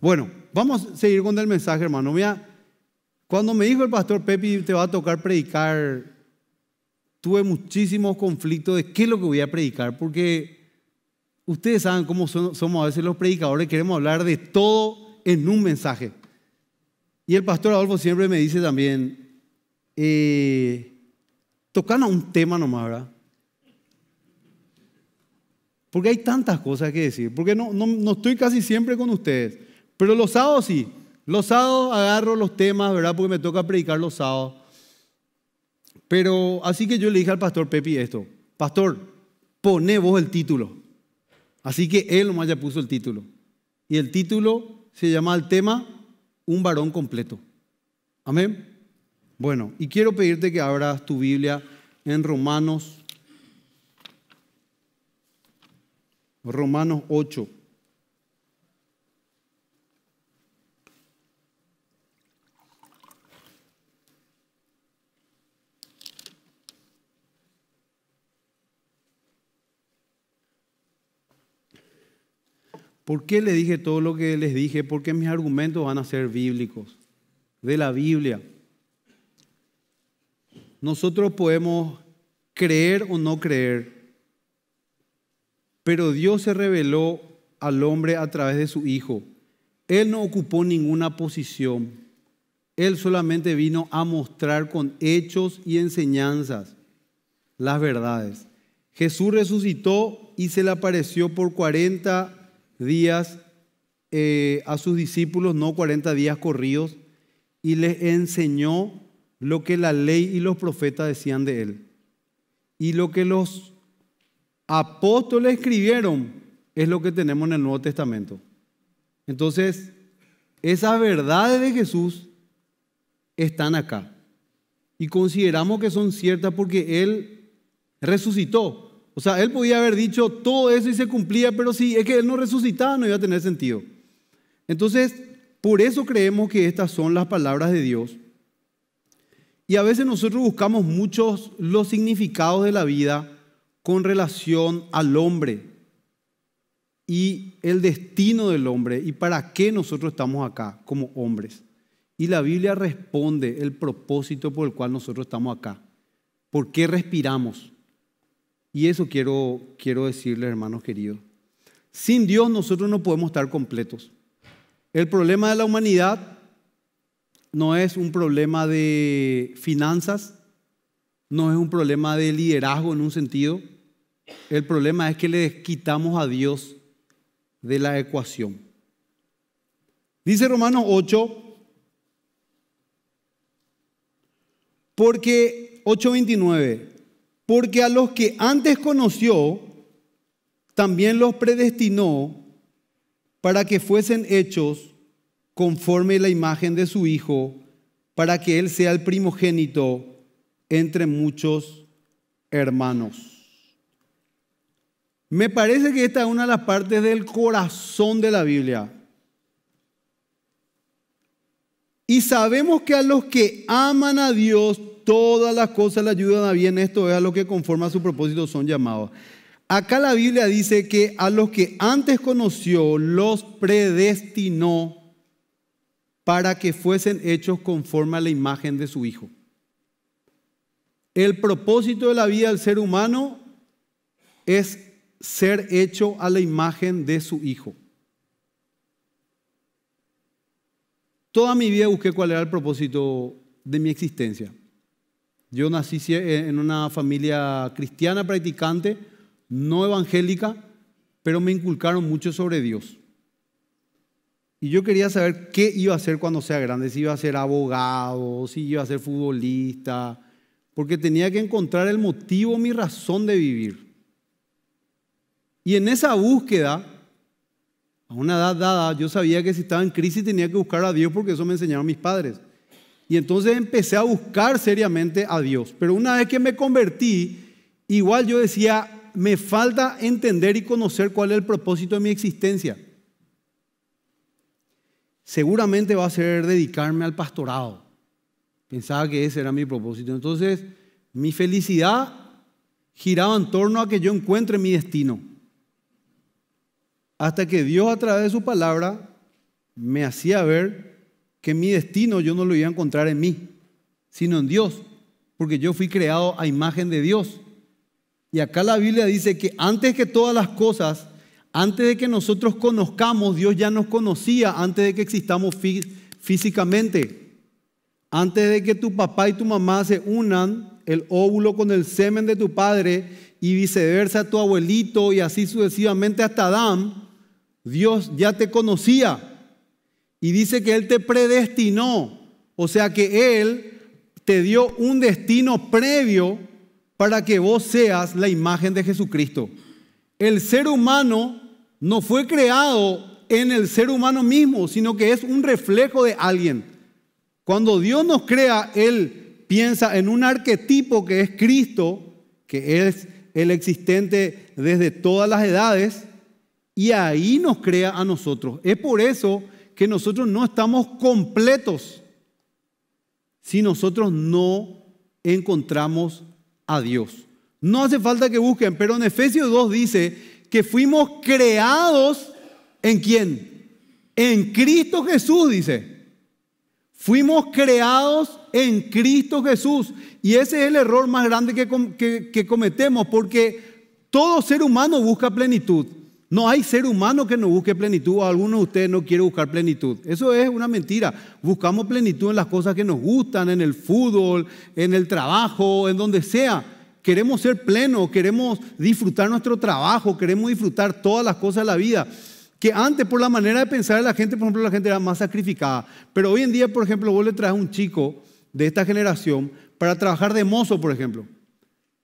Bueno, vamos a seguir con el mensaje, hermano. Mira, cuando me dijo el pastor Pepi, te va a tocar predicar, tuve muchísimos conflictos de qué es lo que voy a predicar, porque ustedes saben cómo somos a veces los predicadores, queremos hablar de todo en un mensaje. Y el pastor Adolfo siempre me dice también, eh, tocan a un tema nomás, ¿verdad? Porque hay tantas cosas que decir, porque no, no estoy casi siempre con ustedes. Pero los sábados sí. Los sábados agarro los temas, ¿verdad? Porque me toca predicar los sábados. Pero así que yo le dije al pastor Pepi esto. Pastor, pone vos el título. Así que él nomás ya puso el título. Y el título se llama el tema Un varón completo. Amén. Bueno, y quiero pedirte que abras tu Biblia en Romanos. Romanos 8. ¿Por qué le dije todo lo que les dije? Porque mis argumentos van a ser bíblicos, de la Biblia. Nosotros podemos creer o no creer, pero Dios se reveló al hombre a través de su Hijo. Él no ocupó ninguna posición, Él solamente vino a mostrar con hechos y enseñanzas las verdades. Jesús resucitó y se le apareció por 40 días eh, a sus discípulos, no 40 días corridos, y les enseñó lo que la ley y los profetas decían de él. Y lo que los apóstoles escribieron es lo que tenemos en el Nuevo Testamento. Entonces, esas verdades de Jesús están acá. Y consideramos que son ciertas porque Él resucitó. O sea, él podía haber dicho todo eso y se cumplía, pero si es que él no resucitaba no iba a tener sentido. Entonces, por eso creemos que estas son las palabras de Dios. Y a veces nosotros buscamos muchos los significados de la vida con relación al hombre y el destino del hombre y para qué nosotros estamos acá como hombres. Y la Biblia responde el propósito por el cual nosotros estamos acá. ¿Por qué respiramos? Y eso quiero, quiero decirles, hermanos queridos. Sin Dios nosotros no podemos estar completos. El problema de la humanidad no es un problema de finanzas, no es un problema de liderazgo en un sentido. El problema es que le quitamos a Dios de la ecuación. Dice Romanos 8, porque 8.29, porque a los que antes conoció, también los predestinó para que fuesen hechos conforme la imagen de su Hijo, para que Él sea el primogénito entre muchos hermanos. Me parece que esta es una de las partes del corazón de la Biblia. Y sabemos que a los que aman a Dios, todas las cosas le ayudan a bien, esto es a lo que conforme a su propósito son llamados. Acá la Biblia dice que a los que antes conoció los predestinó para que fuesen hechos conforme a la imagen de su Hijo. El propósito de la vida del ser humano es ser hecho a la imagen de su Hijo. Toda mi vida busqué cuál era el propósito de mi existencia. Yo nací eh, en una familia cristiana practicante, no evangélica, pero me inculcaron mucho sobre Dios. Y yo quería saber qué iba a hacer cuando sea grande, si iba a ser abogado, si iba a ser futbolista, porque tenía que encontrar el motivo, mi razón de vivir. Y en esa búsqueda, a una edad dada, yo sabía que si estaba en crisis tenía que buscar a Dios porque eso me enseñaron mis padres. Y entonces empecé a buscar seriamente a Dios. Pero una vez que me convertí, igual yo decía, me falta entender y conocer cuál es el propósito de mi existencia. Seguramente va a ser dedicarme al pastorado. Pensaba que ese era mi propósito. Entonces, mi felicidad giraba en torno a que yo encuentre mi destino. Hasta que Dios a través de su palabra me hacía ver que mi destino yo no lo iba a encontrar en mí, sino en Dios, porque yo fui creado a imagen de Dios. Y acá la Biblia dice que antes que todas las cosas, antes de que nosotros conozcamos, Dios ya nos conocía antes de que existamos físicamente. Antes de que tu papá y tu mamá se unan, el óvulo con el semen de tu padre y viceversa tu abuelito y así sucesivamente hasta Adán, Dios ya te conocía. Y dice que Él te predestinó. O sea que Él te dio un destino previo para que vos seas la imagen de Jesucristo. El ser humano no fue creado en el ser humano mismo, sino que es un reflejo de alguien. Cuando Dios nos crea, Él piensa en un arquetipo que es Cristo, que es el existente desde todas las edades, y ahí nos crea a nosotros. Es por eso que que nosotros no estamos completos si nosotros no encontramos a Dios. No hace falta que busquen, pero en Efesios 2 dice que fuimos creados en quién? En Cristo Jesús, dice. Fuimos creados en Cristo Jesús. Y ese es el error más grande que, que, que cometemos, porque todo ser humano busca plenitud. No hay ser humano que no busque plenitud. alguno de ustedes no quiere buscar plenitud. Eso es una mentira. Buscamos plenitud en las cosas que nos gustan, en el fútbol, en el trabajo, en donde sea. Queremos ser plenos, queremos disfrutar nuestro trabajo, queremos disfrutar todas las cosas de la vida. Que antes, por la manera de pensar la gente, por ejemplo, la gente era más sacrificada. Pero hoy en día, por ejemplo, vos le traes a un chico de esta generación para trabajar de mozo, por ejemplo.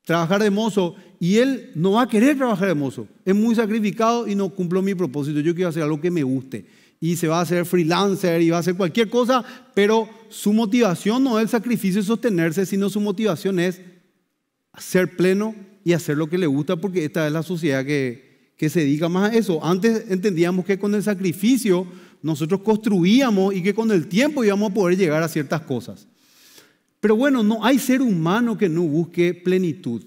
Trabajar de mozo y él no va a querer trabajar hermoso. Es muy sacrificado y no cumplo mi propósito. Yo quiero hacer algo que me guste. Y se va a hacer freelancer y va a hacer cualquier cosa, pero su motivación no es el sacrificio y sostenerse, sino su motivación es ser pleno y hacer lo que le gusta, porque esta es la sociedad que, que se dedica más a eso. Antes entendíamos que con el sacrificio nosotros construíamos y que con el tiempo íbamos a poder llegar a ciertas cosas. Pero bueno, no hay ser humano que no busque plenitud.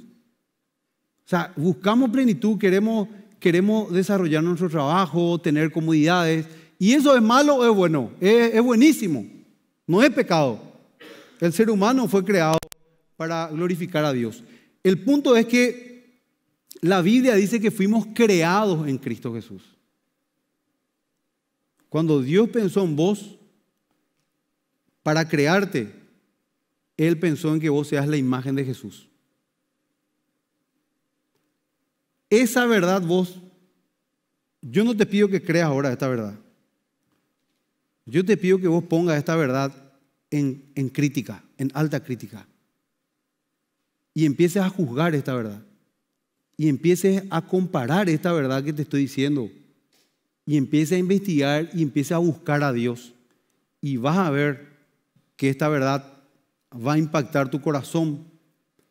O sea, buscamos plenitud, queremos, queremos desarrollar nuestro trabajo, tener comodidades. ¿Y eso es malo o es bueno? es buenísimo, no es pecado. El ser humano fue creado para glorificar a Dios. El punto es que la Biblia dice que fuimos creados en Cristo Jesús. Cuando Dios pensó en vos para crearte, Él pensó en que vos seas la imagen de Jesús. Esa verdad vos, yo no te pido que creas ahora esta verdad. Yo te pido que vos pongas esta verdad en, crítica, en alta crítica. Y empieces a juzgar esta verdad. Y empieces a comparar esta verdad que te estoy diciendo. Y empieces a investigar y empieces a buscar a Dios. Y vas a ver que esta verdad va a impactar tu corazón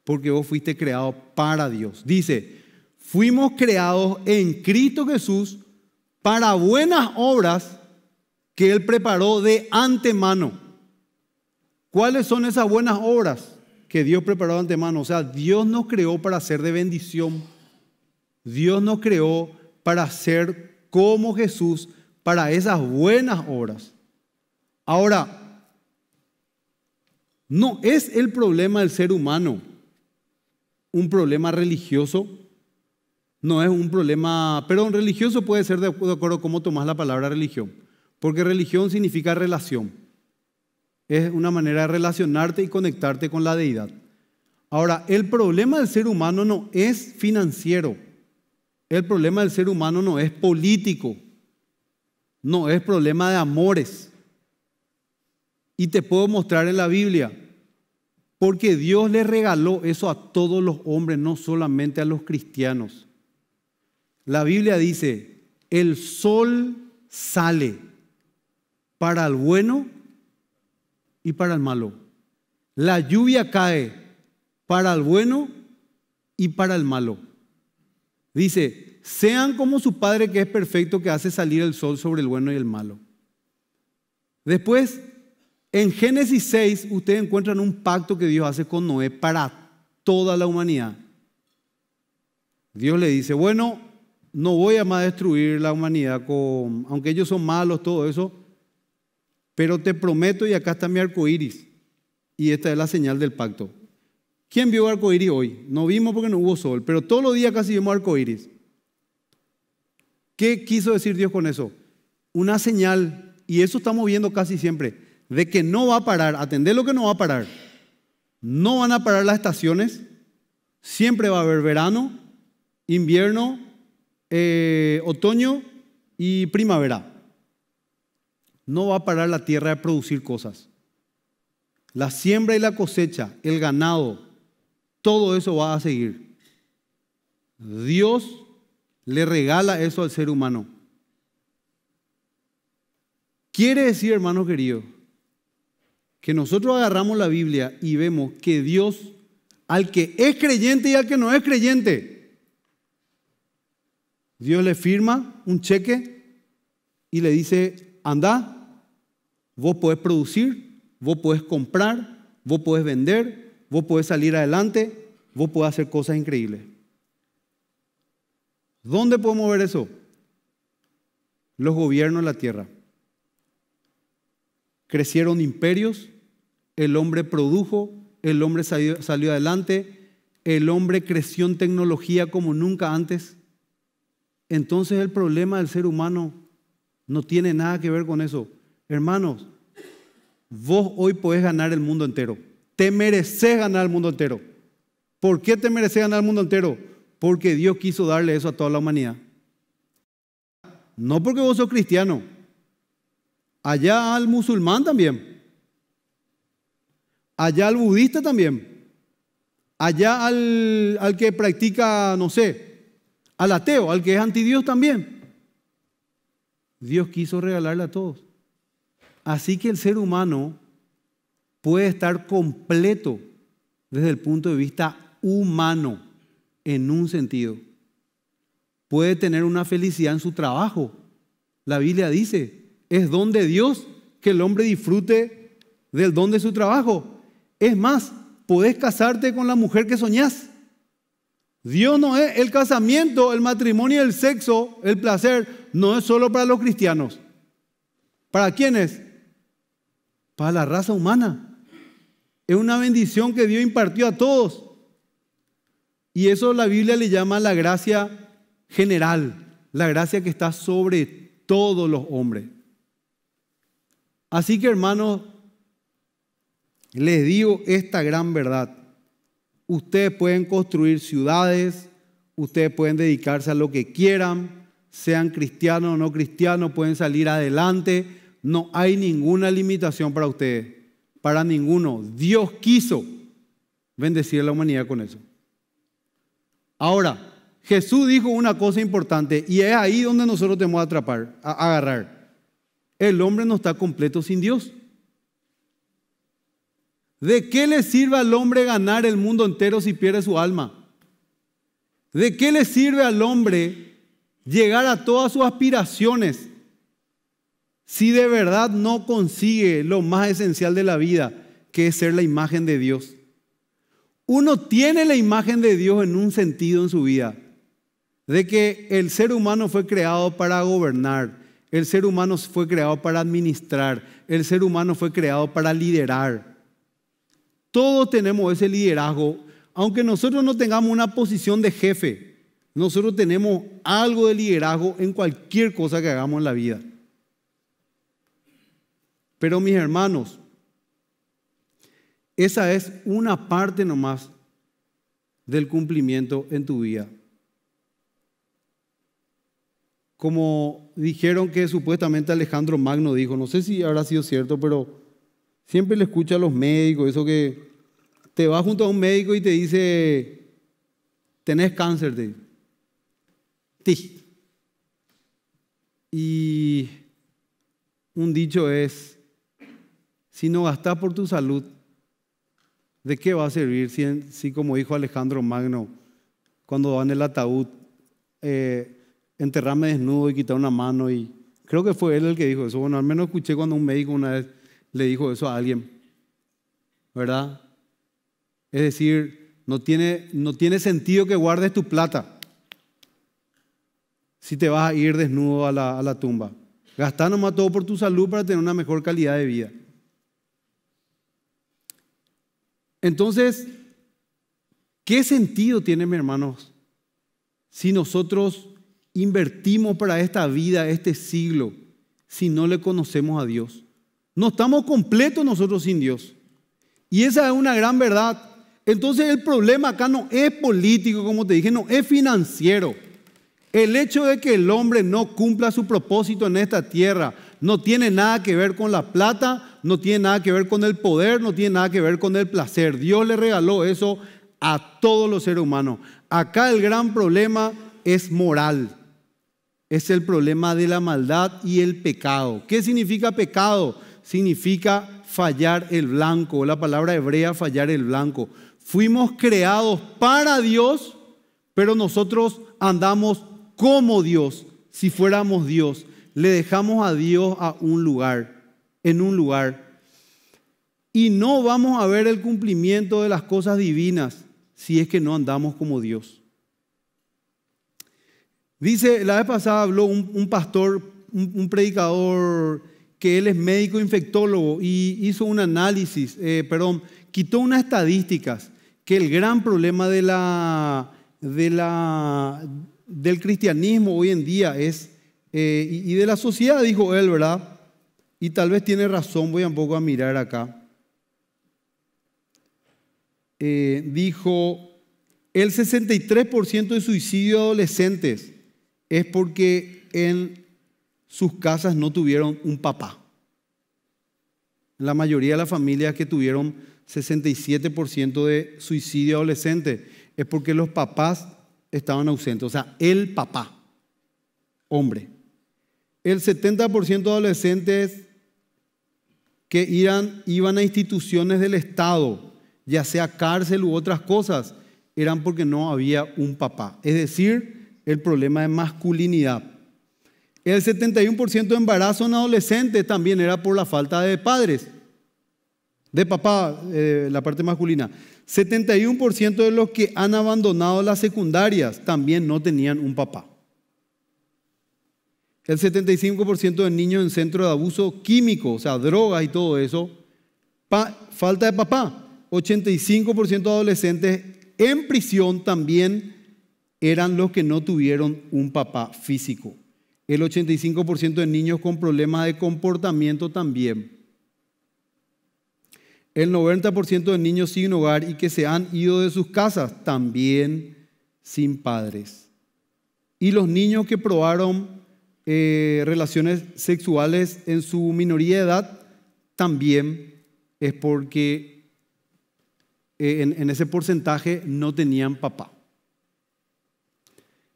porque vos fuiste creado para Dios. Dice, fuimos creados en Cristo Jesús para buenas obras que Él preparó de antemano. ¿Cuáles son esas buenas obras que Dios preparó de antemano? O sea, Dios nos creó para ser de bendición. Dios nos creó para ser como Jesús, para esas buenas obras. Ahora, no es el problema del ser humano un problema religioso no es un problema, pero un religioso puede ser de acuerdo con cómo tomás la palabra religión, porque religión significa relación. Es una manera de relacionarte y conectarte con la deidad. Ahora, el problema del ser humano no es financiero, el problema del ser humano no es político, no es problema de amores. Y te puedo mostrar en la Biblia, porque Dios le regaló eso a todos los hombres, no solamente a los cristianos. La Biblia dice, el sol sale para el bueno y para el malo. La lluvia cae para el bueno y para el malo. Dice, sean como su Padre que es perfecto, que hace salir el sol sobre el bueno y el malo. Después, en Génesis 6, ustedes encuentran un pacto que Dios hace con Noé para toda la humanidad. Dios le dice, bueno, no voy a más destruir la humanidad con, aunque ellos son malos, todo eso, pero te prometo, y acá está mi arco iris, y esta es la señal del pacto. ¿Quién vio arco iris hoy? No vimos porque no hubo sol, pero todos los días casi vimos arco iris. ¿Qué quiso decir Dios con eso? Una señal, y eso estamos viendo casi siempre, de que no va a parar, atender lo que no va a parar. No van a parar las estaciones, siempre va a haber verano, invierno, eh, otoño y primavera. No va a parar la tierra de producir cosas. La siembra y la cosecha, el ganado, todo eso va a seguir. Dios le regala eso al ser humano. Quiere decir, hermanos queridos, que nosotros agarramos la Biblia y vemos que Dios, al que es creyente y al que no es creyente, Dios le firma un cheque y le dice, anda, vos podés producir, vos podés comprar, vos podés vender, vos podés salir adelante, vos podés hacer cosas increíbles. ¿Dónde podemos ver eso? Los gobiernos de la tierra. Crecieron imperios, el hombre produjo, el hombre salió, salió adelante, el hombre creció en tecnología como nunca antes entonces el problema del ser humano no tiene nada que ver con eso. Hermanos, vos hoy podés ganar el mundo entero. Te mereces ganar el mundo entero. ¿Por qué te mereces ganar el mundo entero? Porque Dios quiso darle eso a toda la humanidad. No porque vos sos cristiano. Allá al musulmán también. Allá al budista también. Allá al, al que practica, no sé, al ateo, al que es antidios también. Dios quiso regalarle a todos. Así que el ser humano puede estar completo desde el punto de vista humano, en un sentido. Puede tener una felicidad en su trabajo. La Biblia dice, es don de Dios que el hombre disfrute del don de su trabajo. Es más, podés casarte con la mujer que soñás. Dios no es, el casamiento, el matrimonio, el sexo, el placer, no es solo para los cristianos. ¿Para quiénes? Para la raza humana. Es una bendición que Dios impartió a todos. Y eso la Biblia le llama la gracia general, la gracia que está sobre todos los hombres. Así que hermanos, les digo esta gran verdad. Ustedes pueden construir ciudades, ustedes pueden dedicarse a lo que quieran, sean cristianos o no cristianos, pueden salir adelante. No hay ninguna limitación para ustedes, para ninguno. Dios quiso bendecir a la humanidad con eso. Ahora, Jesús dijo una cosa importante y es ahí donde nosotros tenemos que atrapar, agarrar. El hombre no está completo sin Dios. ¿De qué le sirve al hombre ganar el mundo entero si pierde su alma? ¿De qué le sirve al hombre llegar a todas sus aspiraciones si de verdad no consigue lo más esencial de la vida, que es ser la imagen de Dios? Uno tiene la imagen de Dios en un sentido en su vida, de que el ser humano fue creado para gobernar, el ser humano fue creado para administrar, el ser humano fue creado para liderar. Todos tenemos ese liderazgo, aunque nosotros no tengamos una posición de jefe, nosotros tenemos algo de liderazgo en cualquier cosa que hagamos en la vida. Pero mis hermanos, esa es una parte nomás del cumplimiento en tu vida. Como dijeron que supuestamente Alejandro Magno dijo, no sé si habrá sido cierto, pero siempre le escucha a los médicos eso que te vas junto a un médico y te dice, tenés cáncer, de Y un dicho es, si no gastas por tu salud, ¿de qué va a servir si, como dijo Alejandro Magno, cuando va el ataúd, eh, enterrarme desnudo y quitar una mano? Y creo que fue él el que dijo eso. Bueno, al menos escuché cuando un médico una vez le dijo eso a alguien, ¿verdad? Es decir, no tiene, no tiene sentido que guardes tu plata si te vas a ir desnudo a la, tumba. Gastá nomás todo por tu salud para tener una mejor calidad de vida. Entonces, ¿qué sentido tiene, mi hermanos, si nosotros invertimos para esta vida, este siglo, si no le conocemos a Dios? No estamos completos nosotros sin Dios. Y esa es una gran verdad. Entonces el problema acá no es político, como te dije, no, es financiero. El hecho de que el hombre no cumpla su propósito en esta tierra no tiene nada que ver con la plata, no tiene nada que ver con el poder, no tiene nada que ver con el placer. Dios le regaló eso a todos los seres humanos. Acá el gran problema es moral. Es el problema de la maldad y el pecado. ¿Qué significa pecado? Significa fallar el blanco, la palabra hebrea fallar el blanco. Fuimos creados para Dios, pero nosotros andamos como Dios. Si fuéramos Dios, le dejamos a Dios a un lugar, en un lugar. Y no vamos a ver el cumplimiento de las cosas divinas si es que no andamos como Dios. Dice, la vez pasada habló un, pastor, un, predicador, que él es médico infectólogo y hizo un análisis, eh, perdón, quitó unas estadísticas que el gran problema del cristianismo hoy en día es, eh, y, de la sociedad, dijo él, ¿verdad? Y tal vez tiene razón, voy un poco a mirar acá. Eh, dijo, el 63% de suicidio de adolescentes es porque en sus casas no tuvieron un papá. La mayoría de las familias que tuvieron 67% de suicidio adolescente es porque los papás estaban ausentes, o sea, el papá, hombre. El 70% de adolescentes que iban a instituciones del Estado, ya sea cárcel u otras cosas, eran porque no había un papá. Es decir, el problema de masculinidad. El 71% de embarazo en adolescentes también era por la falta de padres de papá, eh, la parte masculina, 71% de los que han abandonado las secundarias también no tenían un papá. El 75% de niños en centro de abuso químico, o sea, drogas y todo eso, falta de papá. 85% de adolescentes en prisión también eran los que no tuvieron un papá físico. El 85% de niños con problemas de comportamiento también el 90% de niños sin hogar y que se han ido de sus casas, también sin padres. Y los niños que probaron eh, relaciones sexuales en su minoría de edad, también es porque eh, en, en ese porcentaje no tenían papá.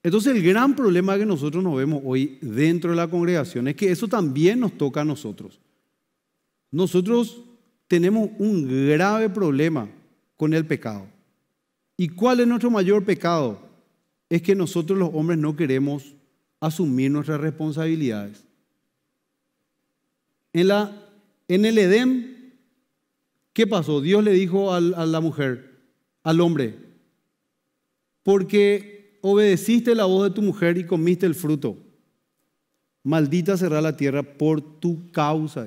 Entonces el gran problema que nosotros nos vemos hoy dentro de la congregación es que eso también nos toca a nosotros. Nosotros tenemos un grave problema con el pecado. ¿Y cuál es nuestro mayor pecado? Es que nosotros los hombres no queremos asumir nuestras responsabilidades. En, la, en el Edén, ¿qué pasó? Dios le dijo a la mujer, al hombre, porque obedeciste la voz de tu mujer y comiste el fruto. Maldita será la tierra por tu causa.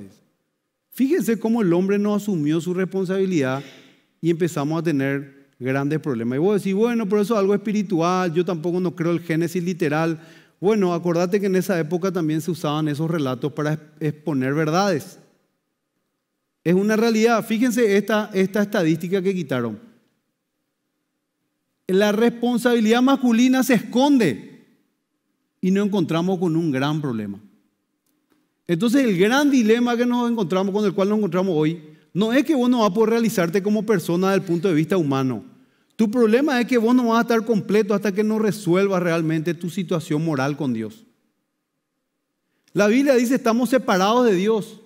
Fíjense cómo el hombre no asumió su responsabilidad y empezamos a tener grandes problemas. Y vos decís, bueno, pero eso es algo espiritual, yo tampoco no creo el Génesis literal. Bueno, acordate que en esa época también se usaban esos relatos para exponer verdades. Es una realidad. Fíjense esta, esta estadística que quitaron. La responsabilidad masculina se esconde y no encontramos con un gran problema. Entonces el gran dilema que nos encontramos, con el cual nos encontramos hoy, no es que vos no vas a poder realizarte como persona desde el punto de vista humano. Tu problema es que vos no vas a estar completo hasta que no resuelvas realmente tu situación moral con Dios. La Biblia dice, estamos separados de Dios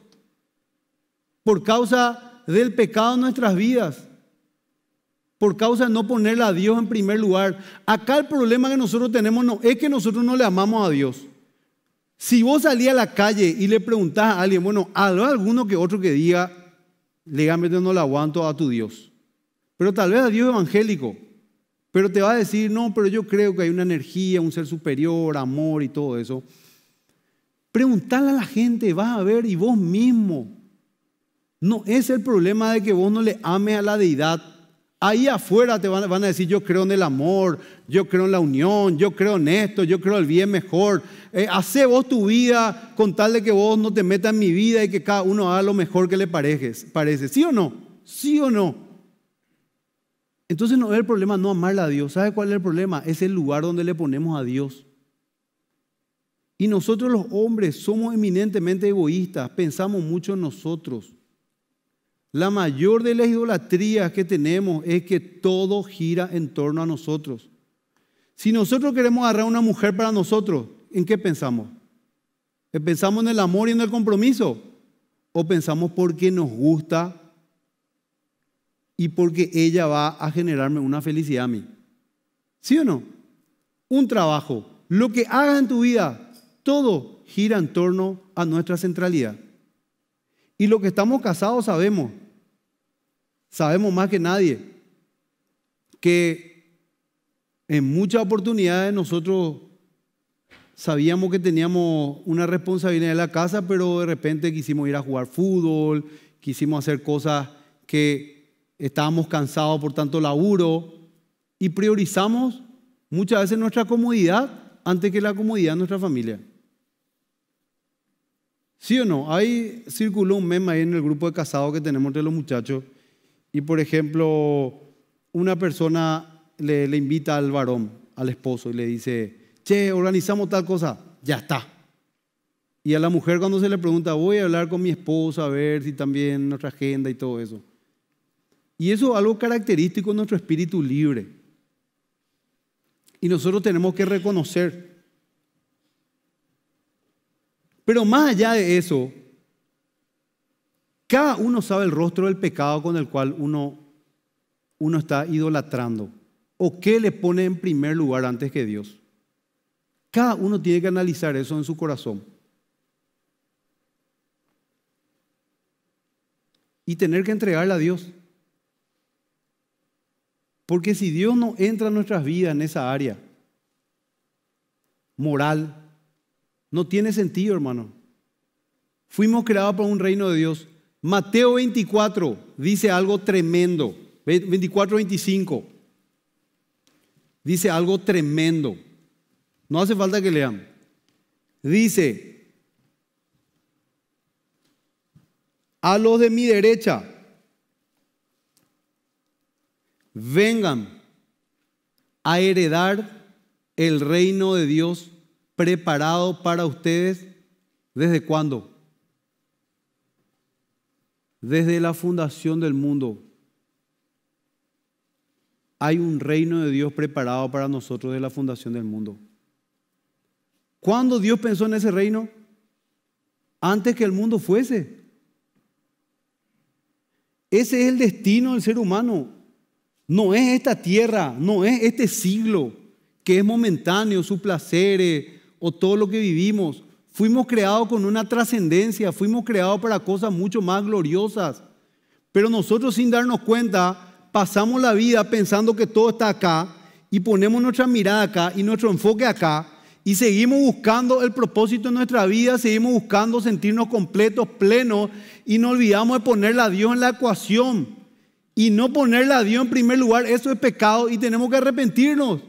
por causa del pecado en nuestras vidas, por causa de no ponerle a Dios en primer lugar. Acá el problema que nosotros tenemos no, es que nosotros no le amamos a Dios. Si vos salís a la calle y le preguntás a alguien, bueno, a alguno que otro que diga, legalmente no lo aguanto a tu Dios. Pero tal vez a Dios evangélico. Pero te va a decir, no, pero yo creo que hay una energía, un ser superior, amor y todo eso. Preguntale a la gente, vas a ver, y vos mismo. No es el problema de que vos no le ames a la deidad Ahí afuera te van, a decir, yo creo en el amor, yo creo en la unión, yo creo en esto, yo creo en el bien mejor. Eh, hace vos tu vida con tal de que vos no te metas en mi vida y que cada uno haga lo mejor que le parejes, parece. ¿Sí o no? ¿Sí o no? Entonces no es el problema no amar a Dios. ¿Sabe cuál es el problema? Es el lugar donde le ponemos a Dios. Y nosotros los hombres somos eminentemente egoístas, pensamos mucho en nosotros. La mayor de las idolatrías que tenemos es que todo gira en torno a nosotros. Si nosotros queremos agarrar una mujer para nosotros, ¿en qué pensamos? ¿Pensamos en el amor y en el compromiso? ¿O pensamos porque nos gusta y porque ella va a generarme una felicidad a mí? ¿Sí o no? Un trabajo, lo que hagas en tu vida, todo gira en torno a nuestra centralidad. Y los que estamos casados sabemos, sabemos más que nadie, que en muchas oportunidades nosotros sabíamos que teníamos una responsabilidad en la casa, pero de repente quisimos ir a jugar fútbol, quisimos hacer cosas que estábamos cansados por tanto laburo y priorizamos muchas veces nuestra comodidad antes que la comodidad de nuestra familia. ¿Sí o no? Ahí circuló un meme ahí en el grupo de casados que tenemos entre los muchachos y, por ejemplo, una persona le, le invita al varón, al esposo, y le dice, che, organizamos tal cosa, ya está. Y a la mujer cuando se le pregunta, voy a hablar con mi esposa, a ver si también nuestra agenda y todo eso. Y eso es algo característico de nuestro espíritu libre. Y nosotros tenemos que reconocer pero más allá de eso, cada uno sabe el rostro del pecado con el cual uno, uno está idolatrando o qué le pone en primer lugar antes que Dios. Cada uno tiene que analizar eso en su corazón. Y tener que entregarle a Dios. Porque si Dios no entra en nuestras vidas en esa área moral, no tiene sentido, hermano. Fuimos creados para un reino de Dios. Mateo 24 dice algo tremendo. 24, 25. Dice algo tremendo. No hace falta que lean. Dice, a los de mi derecha, vengan a heredar el reino de Dios preparado para ustedes desde cuándo? Desde la fundación del mundo. Hay un reino de Dios preparado para nosotros desde la fundación del mundo. ¿Cuándo Dios pensó en ese reino? Antes que el mundo fuese. Ese es el destino del ser humano. No es esta tierra, no es este siglo, que es momentáneo, sus placeres, eh, o todo lo que vivimos. Fuimos creados con una trascendencia, fuimos creados para cosas mucho más gloriosas. Pero nosotros sin darnos cuenta pasamos la vida pensando que todo está acá y ponemos nuestra mirada acá y nuestro enfoque acá y seguimos buscando el propósito de nuestra vida, seguimos buscando sentirnos completos, plenos y no olvidamos de poner a Dios en la ecuación. Y no ponerle a Dios en primer lugar, eso es pecado y tenemos que arrepentirnos.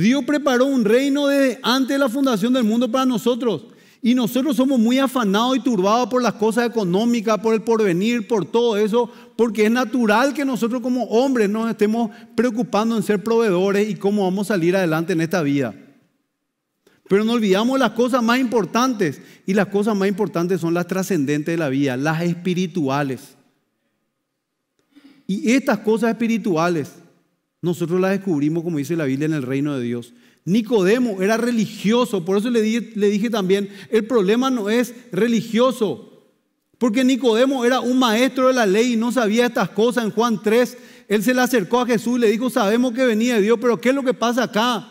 Dios preparó un reino desde antes de la fundación del mundo para nosotros. Y nosotros somos muy afanados y turbados por las cosas económicas, por el porvenir, por todo eso, porque es natural que nosotros como hombres nos estemos preocupando en ser proveedores y cómo vamos a salir adelante en esta vida. Pero no olvidamos las cosas más importantes y las cosas más importantes son las trascendentes de la vida, las espirituales. Y estas cosas espirituales nosotros la descubrimos, como dice la Biblia, en el reino de Dios. Nicodemo era religioso, por eso le dije, también, el problema no es religioso, porque Nicodemo era un maestro de la ley y no sabía estas cosas. En Juan 3, él se le acercó a Jesús y le dijo, sabemos que venía de Dios, pero ¿qué es lo que pasa acá?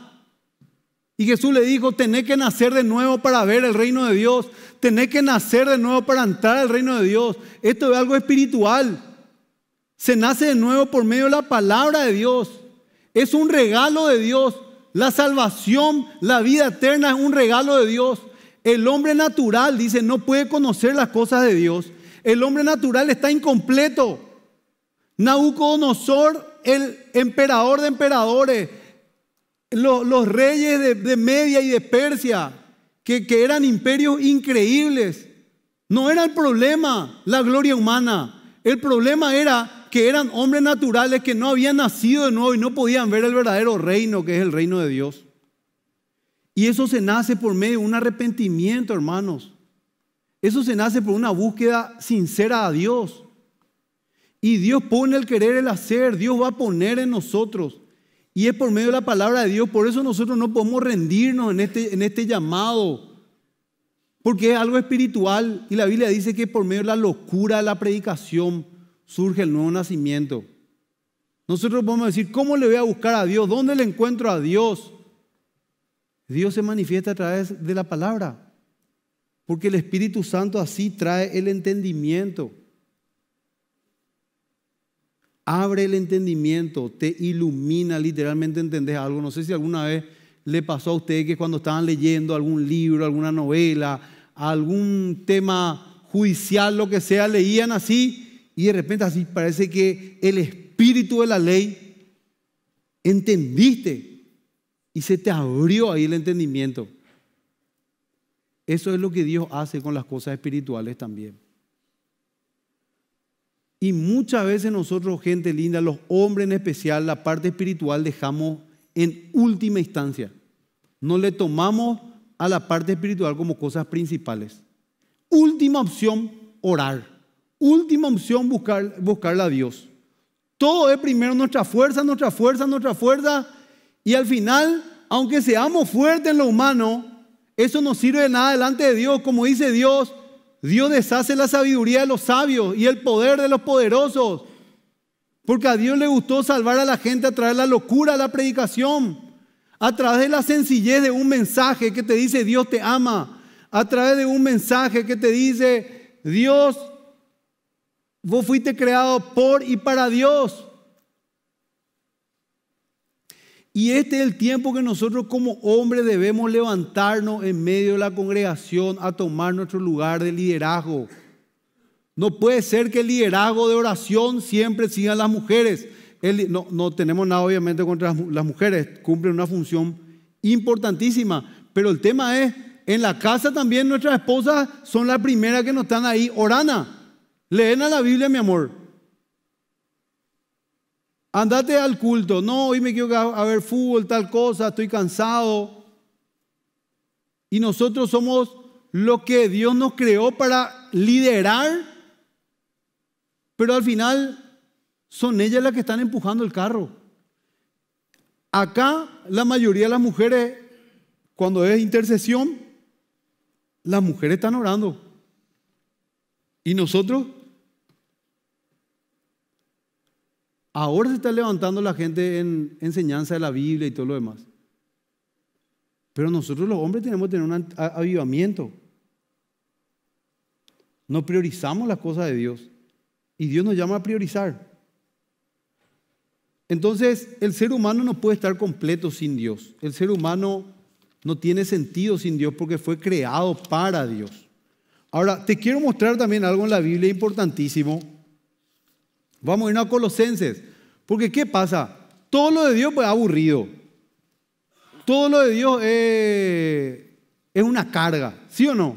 Y Jesús le dijo, tenés que nacer de nuevo para ver el reino de Dios, tenés que nacer de nuevo para entrar al reino de Dios. Esto es algo espiritual. Se nace de nuevo por medio de la palabra de Dios es un regalo de Dios. La salvación, la vida eterna es un regalo de Dios. El hombre natural, dice, no puede conocer las cosas de Dios. El hombre natural está incompleto. Nabucodonosor, el emperador de emperadores, los, reyes de, Media y de Persia, que eran imperios increíbles, no era el problema la gloria humana. El problema era que eran hombres naturales que no habían nacido de nuevo y no podían ver el verdadero reino que es el reino de Dios. Y eso se nace por medio de un arrepentimiento, hermanos. Eso se nace por una búsqueda sincera a Dios. Y Dios pone el querer, el hacer, Dios va a poner en nosotros. Y es por medio de la palabra de Dios. Por eso nosotros no podemos rendirnos en este, en este llamado. Porque es algo espiritual. Y la Biblia dice que por medio de la locura de la predicación surge el nuevo nacimiento. Nosotros podemos decir, ¿cómo le voy a buscar a Dios? ¿Dónde le encuentro a Dios? Dios se manifiesta a través de la palabra, porque el Espíritu Santo así trae el entendimiento. Abre el entendimiento, te ilumina, literalmente entendés algo. No sé si alguna vez le pasó a usted que cuando estaban leyendo algún libro, alguna novela, algún tema judicial, lo que sea, leían así y de repente así parece que el espíritu de la ley entendiste y se te abrió ahí el entendimiento. Eso es lo que Dios hace con las cosas espirituales también. Y muchas veces nosotros, gente linda, los hombres en especial, la parte espiritual dejamos en última instancia. No le tomamos a la parte espiritual como cosas principales. Última opción, orar última opción buscar, buscarla a Dios. Todo es primero nuestra fuerza, nuestra fuerza, nuestra fuerza. Y al final, aunque seamos fuertes en lo humano, eso no sirve de nada delante de Dios. Como dice Dios, Dios deshace la sabiduría de los sabios y el poder de los poderosos. Porque a Dios le gustó salvar a la gente a través de la locura, la predicación, a través de la sencillez de un mensaje que te dice Dios te ama, a través de un mensaje que te dice Dios Vos fuiste creado por y para Dios. Y este es el tiempo que nosotros como hombres debemos levantarnos en medio de la congregación a tomar nuestro lugar de liderazgo. No puede ser que el liderazgo de oración siempre siga las mujeres. no, tenemos nada obviamente contra las mujeres, cumplen una función importantísima. Pero el tema es, en la casa también nuestras esposas son las primeras que nos están ahí orando. Leen a la Biblia, mi amor. Andate al culto. No, hoy me quiero a ver fútbol, tal cosa, estoy cansado. Y nosotros somos lo que Dios nos creó para liderar, pero al final son ellas las que están empujando el carro. Acá la mayoría de las mujeres, cuando es intercesión, las mujeres están orando. ¿Y nosotros? Ahora se está levantando la gente en enseñanza de la Biblia y todo lo demás. Pero nosotros los hombres tenemos que tener un avivamiento. No priorizamos las cosas de Dios. Y Dios nos llama a priorizar. Entonces, el ser humano no puede estar completo sin Dios. El ser humano no tiene sentido sin Dios porque fue creado para Dios. Ahora, te quiero mostrar también algo en la Biblia importantísimo Vamos a irnos a Colosenses. Porque ¿qué pasa? Todo lo de Dios pues, es aburrido. Todo lo de Dios eh, es una carga, ¿sí o no?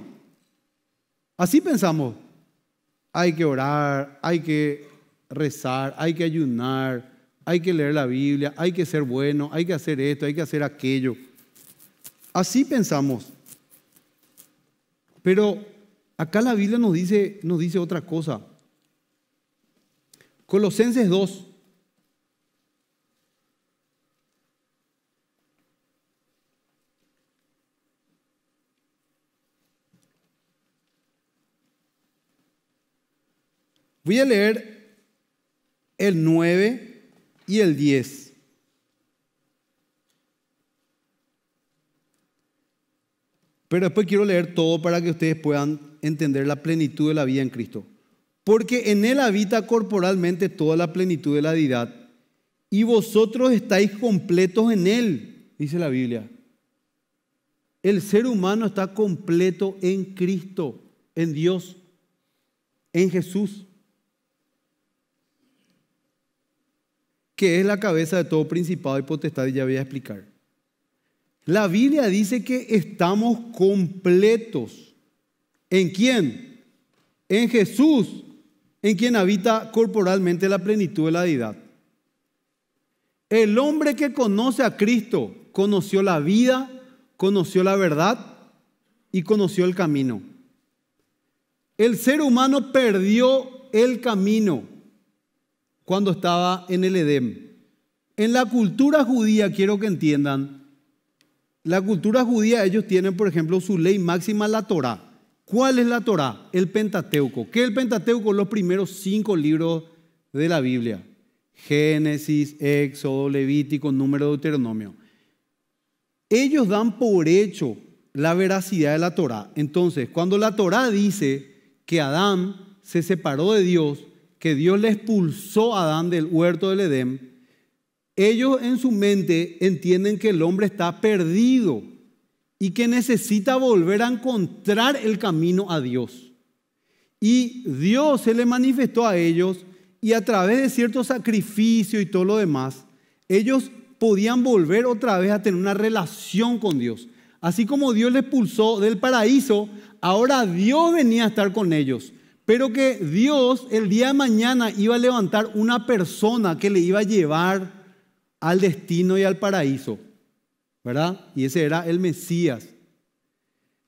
Así pensamos. Hay que orar, hay que rezar, hay que ayunar, hay que leer la Biblia, hay que ser bueno, hay que hacer esto, hay que hacer aquello. Así pensamos. Pero acá la Biblia nos dice, nos dice otra cosa. Colosenses 2. Voy a leer el 9 y el 10. Pero después quiero leer todo para que ustedes puedan entender la plenitud de la vida en Cristo porque en él habita corporalmente toda la plenitud de la deidad, y vosotros estáis completos en él, dice la Biblia. El ser humano está completo en Cristo, en Dios, en Jesús, que es la cabeza de todo principado y potestad, y ya voy a explicar. La Biblia dice que estamos completos. ¿En quién? En Jesús en quien habita corporalmente la plenitud de la deidad. El hombre que conoce a Cristo conoció la vida, conoció la verdad y conoció el camino. El ser humano perdió el camino cuando estaba en el Edén. En la cultura judía, quiero que entiendan, la cultura judía ellos tienen, por ejemplo, su ley máxima, la Torah. ¿Cuál es la Torá? El Pentateuco. ¿Qué es el Pentateuco? Los primeros cinco libros de la Biblia. Génesis, Éxodo, Levítico, Número, Deuteronomio. Ellos dan por hecho la veracidad de la Torá. Entonces, cuando la Torá dice que Adán se separó de Dios, que Dios le expulsó a Adán del huerto del Edén, ellos en su mente entienden que el hombre está perdido y que necesita volver a encontrar el camino a Dios. Y Dios se le manifestó a ellos y a través de cierto sacrificio y todo lo demás, ellos podían volver otra vez a tener una relación con Dios. Así como Dios les expulsó del paraíso, ahora Dios venía a estar con ellos. Pero que Dios el día de mañana iba a levantar una persona que le iba a llevar al destino y al paraíso. ¿verdad? Y ese era el Mesías.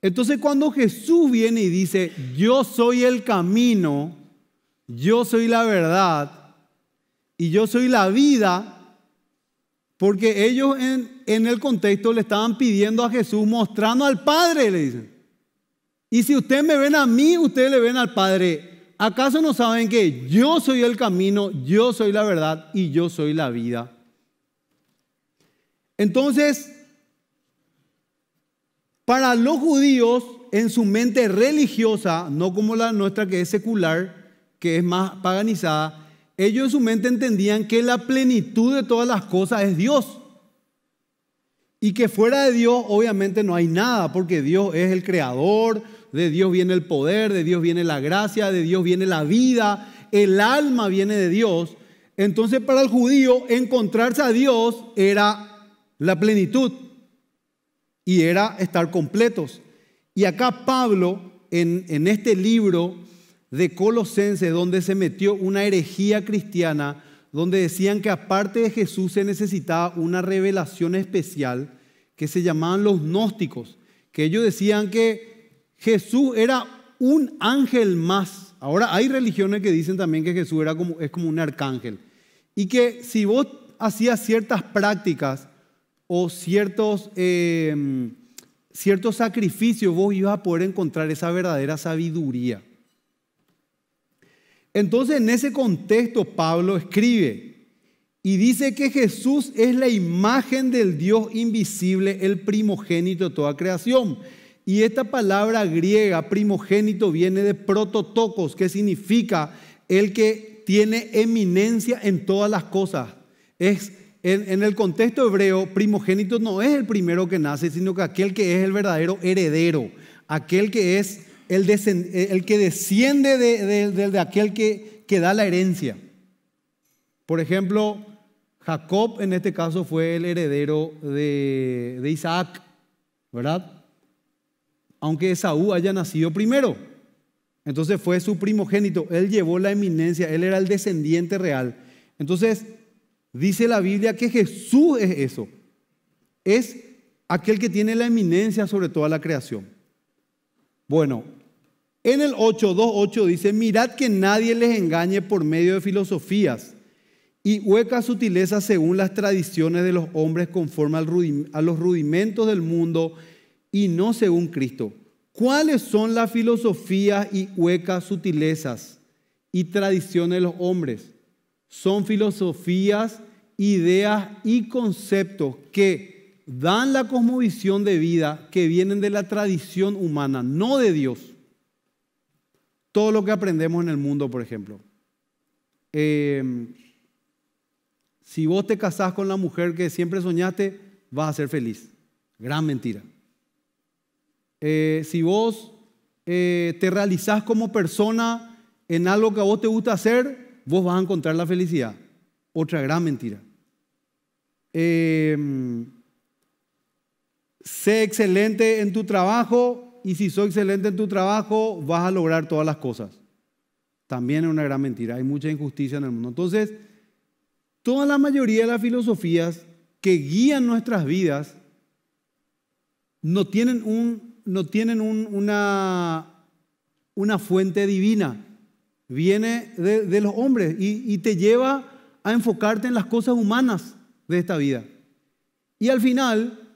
Entonces cuando Jesús viene y dice, yo soy el camino, yo soy la verdad y yo soy la vida, porque ellos en, el contexto le estaban pidiendo a Jesús, mostrando al Padre, le dicen. Y si ustedes me ven a mí, ustedes le ven al Padre. ¿Acaso no saben que yo soy el camino, yo soy la verdad y yo soy la vida? Entonces, para los judíos, en su mente religiosa, no como la nuestra que es secular, que es más paganizada, ellos en su mente entendían que la plenitud de todas las cosas es Dios. Y que fuera de Dios obviamente no hay nada, porque Dios es el creador, de Dios viene el poder, de Dios viene la gracia, de Dios viene la vida, el alma viene de Dios. Entonces para el judío encontrarse a Dios era la plenitud y era estar completos. Y acá Pablo, en, este libro de Colosense, donde se metió una herejía cristiana, donde decían que aparte de Jesús se necesitaba una revelación especial que se llamaban los gnósticos, que ellos decían que Jesús era un ángel más. Ahora hay religiones que dicen también que Jesús era como, es como un arcángel y que si vos hacías ciertas prácticas, o ciertos, em, ciertos sacrificios, vos ibas a poder encontrar esa verdadera sabiduría. Entonces en ese contexto Pablo escribe y dice que Jesús es la imagen del Dios invisible, el primogénito de toda creación. Y esta palabra griega, primogénito, viene de prototocos, que significa el que tiene eminencia en todas las cosas. Es en, el contexto hebreo, primogénito no es el primero que nace, sino que aquel que es el verdadero heredero, aquel que es el, eh, el que desciende de, aquel que, da la herencia. Por ejemplo, Jacob en este caso fue el heredero de, Isaac, ¿verdad? Aunque Esaú haya nacido primero. Entonces fue su primogénito, él llevó la eminencia, él era el descendiente real. Entonces, Dice la Biblia que Jesús es eso. Es aquel que tiene la eminencia sobre toda la creación. Bueno, en el 8.2.8 dice, mirad que nadie les engañe por medio de filosofías y huecas sutilezas según las tradiciones de los hombres conforme a los rudimentos del mundo y no según Cristo. ¿Cuáles son las filosofías y huecas sutilezas y tradiciones de los hombres? Son filosofías ideas y conceptos que dan la cosmovisión de vida que vienen de la tradición humana, no de Dios. Todo lo que aprendemos en el mundo, por ejemplo. Em, si vos te casás con la mujer que siempre soñaste, vas a ser feliz. Gran mentira. Eh, si vos eh, te realizás como persona en algo que a vos te gusta hacer, vos vas a encontrar la felicidad. Otra gran mentira. Em, sé excelente en tu trabajo y si soy excelente en tu trabajo vas a lograr todas las cosas. También es una gran mentira, hay mucha injusticia en el mundo. Entonces, toda la mayoría de las filosofías que guían nuestras vidas no tienen, una, una fuente divina, viene de, los hombres y te lleva a enfocarte en las cosas humanas de esta vida. Y al final,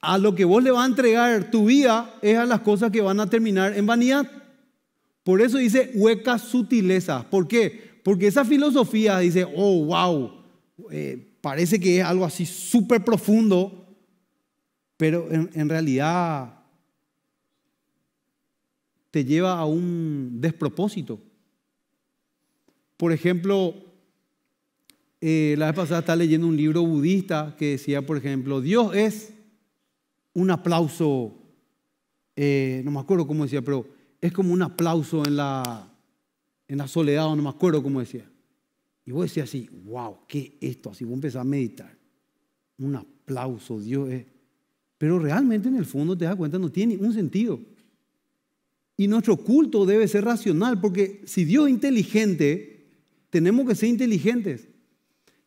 a lo que vos le vas a entregar tu vida es a las cosas que van a terminar en vanidad. Por eso dice huecas sutilezas. ¿Por qué? Porque esa filosofía dice, oh, wow, eh, parece que es algo así súper profundo, pero en, en realidad te lleva a un despropósito. Por ejemplo, eh, la vez pasada estaba leyendo un libro budista que decía, por ejemplo, Dios es un aplauso, eh, no me acuerdo cómo decía, pero es como un aplauso en la, en la soledad, no me acuerdo cómo decía. Y vos decías así, wow, ¿qué es esto? Así vos empezás a meditar. Un aplauso, Dios es. Pero realmente en el fondo te das cuenta, no tiene un sentido. Y nuestro culto debe ser racional, porque si Dios es inteligente, tenemos que ser inteligentes.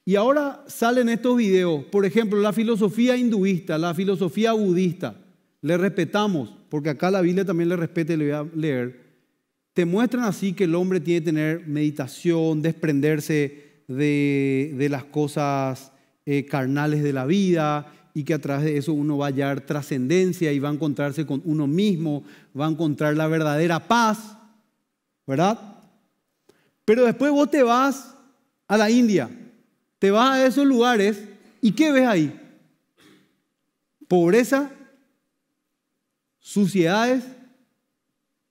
Y ahora salen estos videos, por ejemplo, la filosofía hinduista, la filosofía budista, le respetamos, porque acá la Biblia también le respeta y le voy a leer, te muestran así que el hombre tiene que tener meditación, desprenderse de, las cosas eh, carnales de la vida, y que a través de eso uno va a hallar trascendencia y va a encontrarse con uno mismo, va a encontrar la verdadera paz, ¿verdad? Pero después vos te vas a la India te vas a esos lugares y ¿qué ves ahí? Pobreza, suciedades,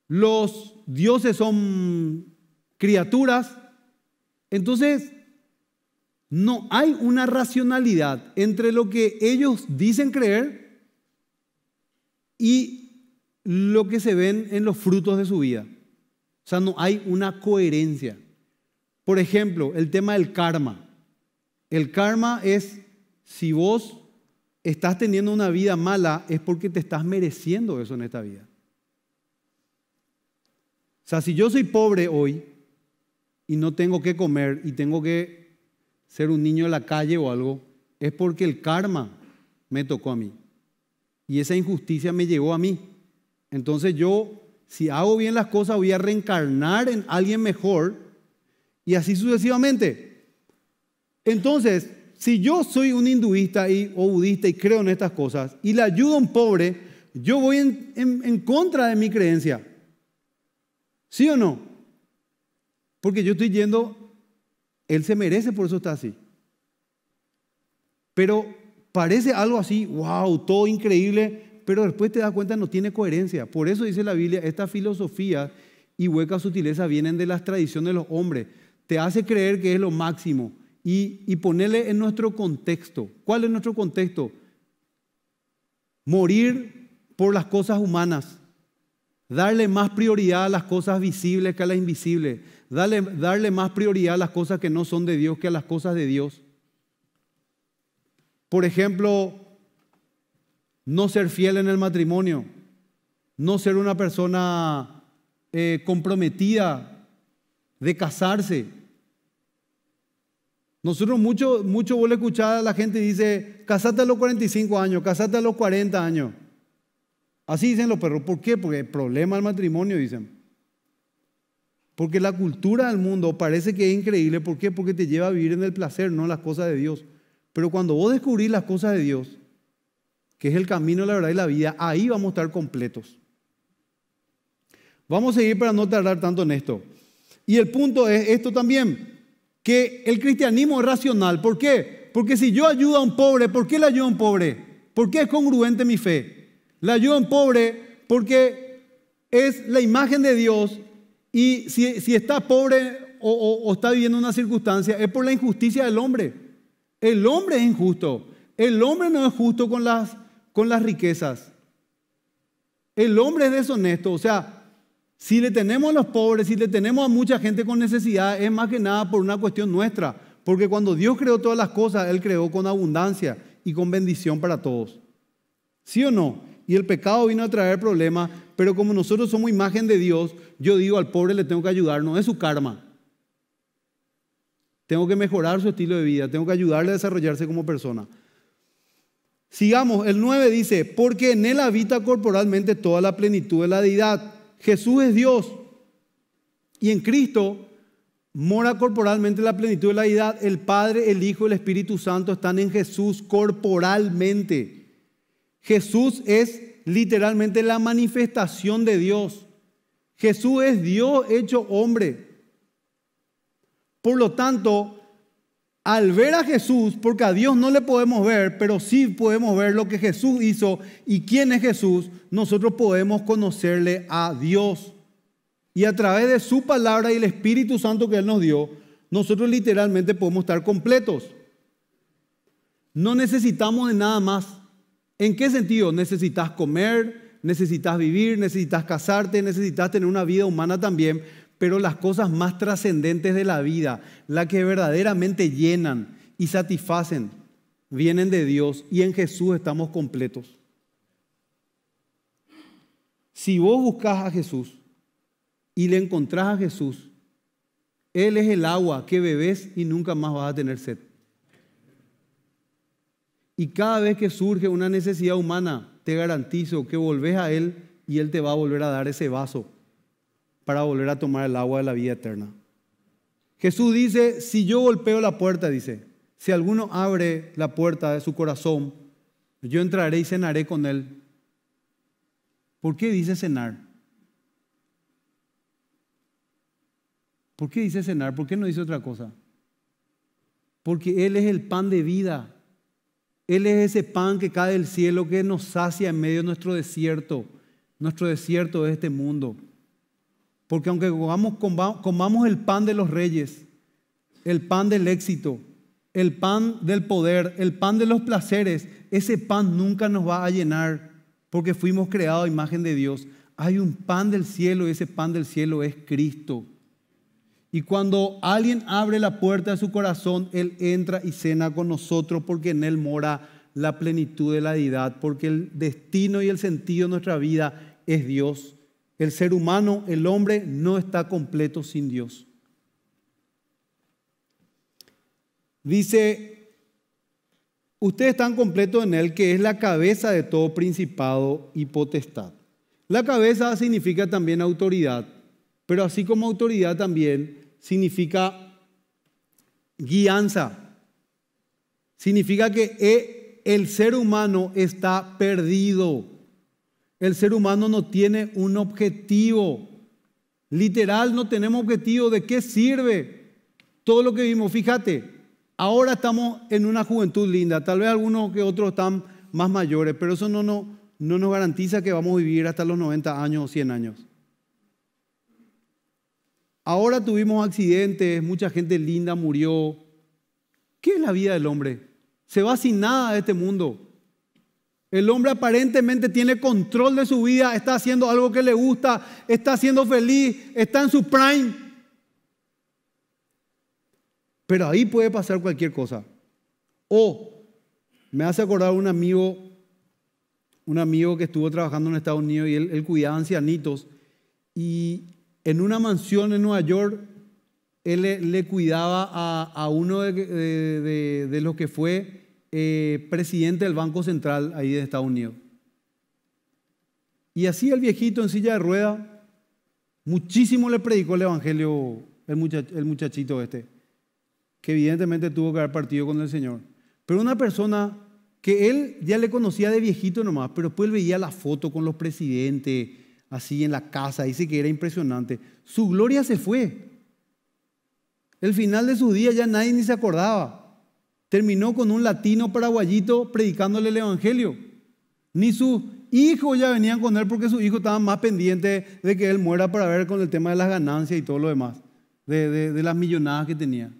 los dioses son criaturas. Entonces, no hay una racionalidad entre lo que ellos dicen creer y lo que se ven en los frutos de su vida. O sea, no hay una coherencia. Por ejemplo, el tema del karma. El karma es si vos estás teniendo una vida mala, es porque te estás mereciendo eso en esta vida. O sea, si yo soy pobre hoy y no tengo que comer y tengo que ser un niño en la calle o algo, es porque el karma me tocó a mí. Y esa injusticia me llegó a mí. Entonces yo, si hago bien las cosas, voy a reencarnar en alguien mejor y así sucesivamente. Entonces, si yo soy un hinduista o budista y creo en estas cosas y le ayudo a un pobre, yo voy en, contra de mi creencia. ¿Sí o no? Porque yo estoy yendo, él se merece, por eso está así. Pero parece algo así, wow, todo increíble, pero después te das cuenta no tiene coherencia. Por eso dice la Biblia, esta filosofía y hueca sutileza vienen de las tradiciones de los hombres. Te hace creer que es lo máximo y, ponerle en nuestro contexto. ¿Cuál es nuestro contexto? Morir por las cosas humanas, darle más prioridad a las cosas visibles que a las invisibles, darle, más prioridad a las cosas que no son de Dios que a las cosas de Dios. Por ejemplo, no ser fiel en el matrimonio, no ser una persona eh, comprometida de casarse, nosotros mucho, mucho vos le a la gente dice, casate a los 45 años, casate a los 40 años. Así dicen los perros. ¿Por qué? Porque el problema del matrimonio, dicen. Porque la cultura del mundo parece que es increíble. ¿Por qué? Porque te lleva a vivir en el placer, no en las cosas de Dios. Pero cuando vos descubrís las cosas de Dios, que es el camino, la verdad y la vida, ahí vamos a estar completos. Vamos a seguir para no tardar tanto en esto. Y el punto es esto también que el cristianismo es racional. ¿Por qué? Porque si yo ayudo a un pobre, ¿por qué le ayudo a un pobre? ¿Por qué es congruente mi fe. Le ayudo a un pobre porque es la imagen de Dios y si, está pobre o, está viviendo una circunstancia, es por la injusticia del hombre. El hombre es injusto. El hombre no es justo con las, con las riquezas. El hombre es deshonesto. O sea, si le tenemos a los pobres, si le tenemos a mucha gente con necesidad, es más que nada por una cuestión nuestra. Porque cuando Dios creó todas las cosas, Él creó con abundancia y con bendición para todos. ¿Sí o no? Y el pecado vino a traer problemas, pero como nosotros somos imagen de Dios, yo digo al pobre le tengo que ayudar, no es su karma. Tengo que mejorar su estilo de vida, tengo que ayudarle a desarrollarse como persona. Sigamos, el 9 dice, porque en él habita corporalmente toda la plenitud de la deidad. Jesús es Dios y en Cristo mora corporalmente la plenitud de la deidad. El Padre, el Hijo y el Espíritu Santo están en Jesús corporalmente. Jesús es literalmente la manifestación de Dios. Jesús es Dios hecho hombre. Por lo tanto, al ver a Jesús, porque a Dios no le podemos ver, pero sí podemos ver lo que Jesús hizo y quién es Jesús, nosotros podemos conocerle a Dios. Y a través de su palabra y el Espíritu Santo que Él nos dio, nosotros literalmente podemos estar completos. No necesitamos de nada más. ¿En qué sentido? Necesitas comer, necesitas vivir, necesitas casarte, necesitas tener una vida humana también, pero las cosas más trascendentes de la vida, las que verdaderamente llenan y satisfacen, vienen de Dios y en Jesús estamos completos. Si vos buscas a Jesús y le encontrás a Jesús, Él es el agua que bebes y nunca más vas a tener sed. Y cada vez que surge una necesidad humana, te garantizo que volvés a Él y Él te va a volver a dar ese vaso para volver a tomar el agua de la vida eterna. Jesús dice, si yo golpeo la puerta, dice, si alguno abre la puerta de su corazón, yo entraré y cenaré con él. ¿Por qué dice cenar? ¿Por qué dice cenar? ¿Por qué no dice otra cosa? Porque Él es el pan de vida. Él es ese pan que cae del cielo, que nos sacia en medio de nuestro desierto, nuestro desierto de este mundo. Porque aunque comamos, el pan de los reyes, el pan del éxito, el pan del poder, el pan de los placeres, ese pan nunca nos va a llenar porque fuimos creados a imagen de Dios. Hay un pan del cielo y ese pan del cielo es Cristo. Y cuando alguien abre la puerta de su corazón, Él entra y cena con nosotros porque en Él mora la plenitud de la deidad, porque el destino y el sentido de nuestra vida es Dios. El ser humano, el hombre, no está completo sin Dios. Dice, ustedes están completos en Él, que es la cabeza de todo principado y potestad. La cabeza significa también autoridad, pero así como autoridad también significa guianza. Significa que eh, el ser humano está perdido el ser humano no tiene un objetivo. Literal, no tenemos objetivo. ¿De qué sirve todo lo que vimos? Fíjate, ahora estamos en una juventud linda. Tal vez algunos que otros están más mayores, pero eso no, no, no nos garantiza que vamos a vivir hasta los 90 años o 100 años. Ahora tuvimos accidentes, mucha gente linda murió. ¿Qué es la vida del hombre? Se va sin nada de este mundo. El hombre aparentemente tiene control de su vida, está haciendo algo que le gusta, está siendo feliz, está en su prime. Pero ahí puede pasar cualquier cosa. O me hace acordar un amigo, un amigo que estuvo trabajando en Estados Unidos y él, cuidaba ancianitos. Y en una mansión en Nueva York, él le, cuidaba a, uno de los que fue eh, presidente del Banco Central ahí de Estados Unidos. Y así el viejito en silla de rueda, muchísimo le predicó el Evangelio el, muchachito este, que evidentemente tuvo que haber partido con el Señor. Pero una persona que él ya le conocía de viejito nomás, pero después él veía la foto con los presidentes, así en la casa, dice que era impresionante. Su gloria se fue. El final de su día ya nadie ni se acordaba terminó con un latino paraguayito predicándole el Evangelio. Ni sus hijos ya venían con él porque su hijo estaba más pendiente de que él muera para ver con el tema de las ganancias y todo lo demás, de, las millonadas que tenía.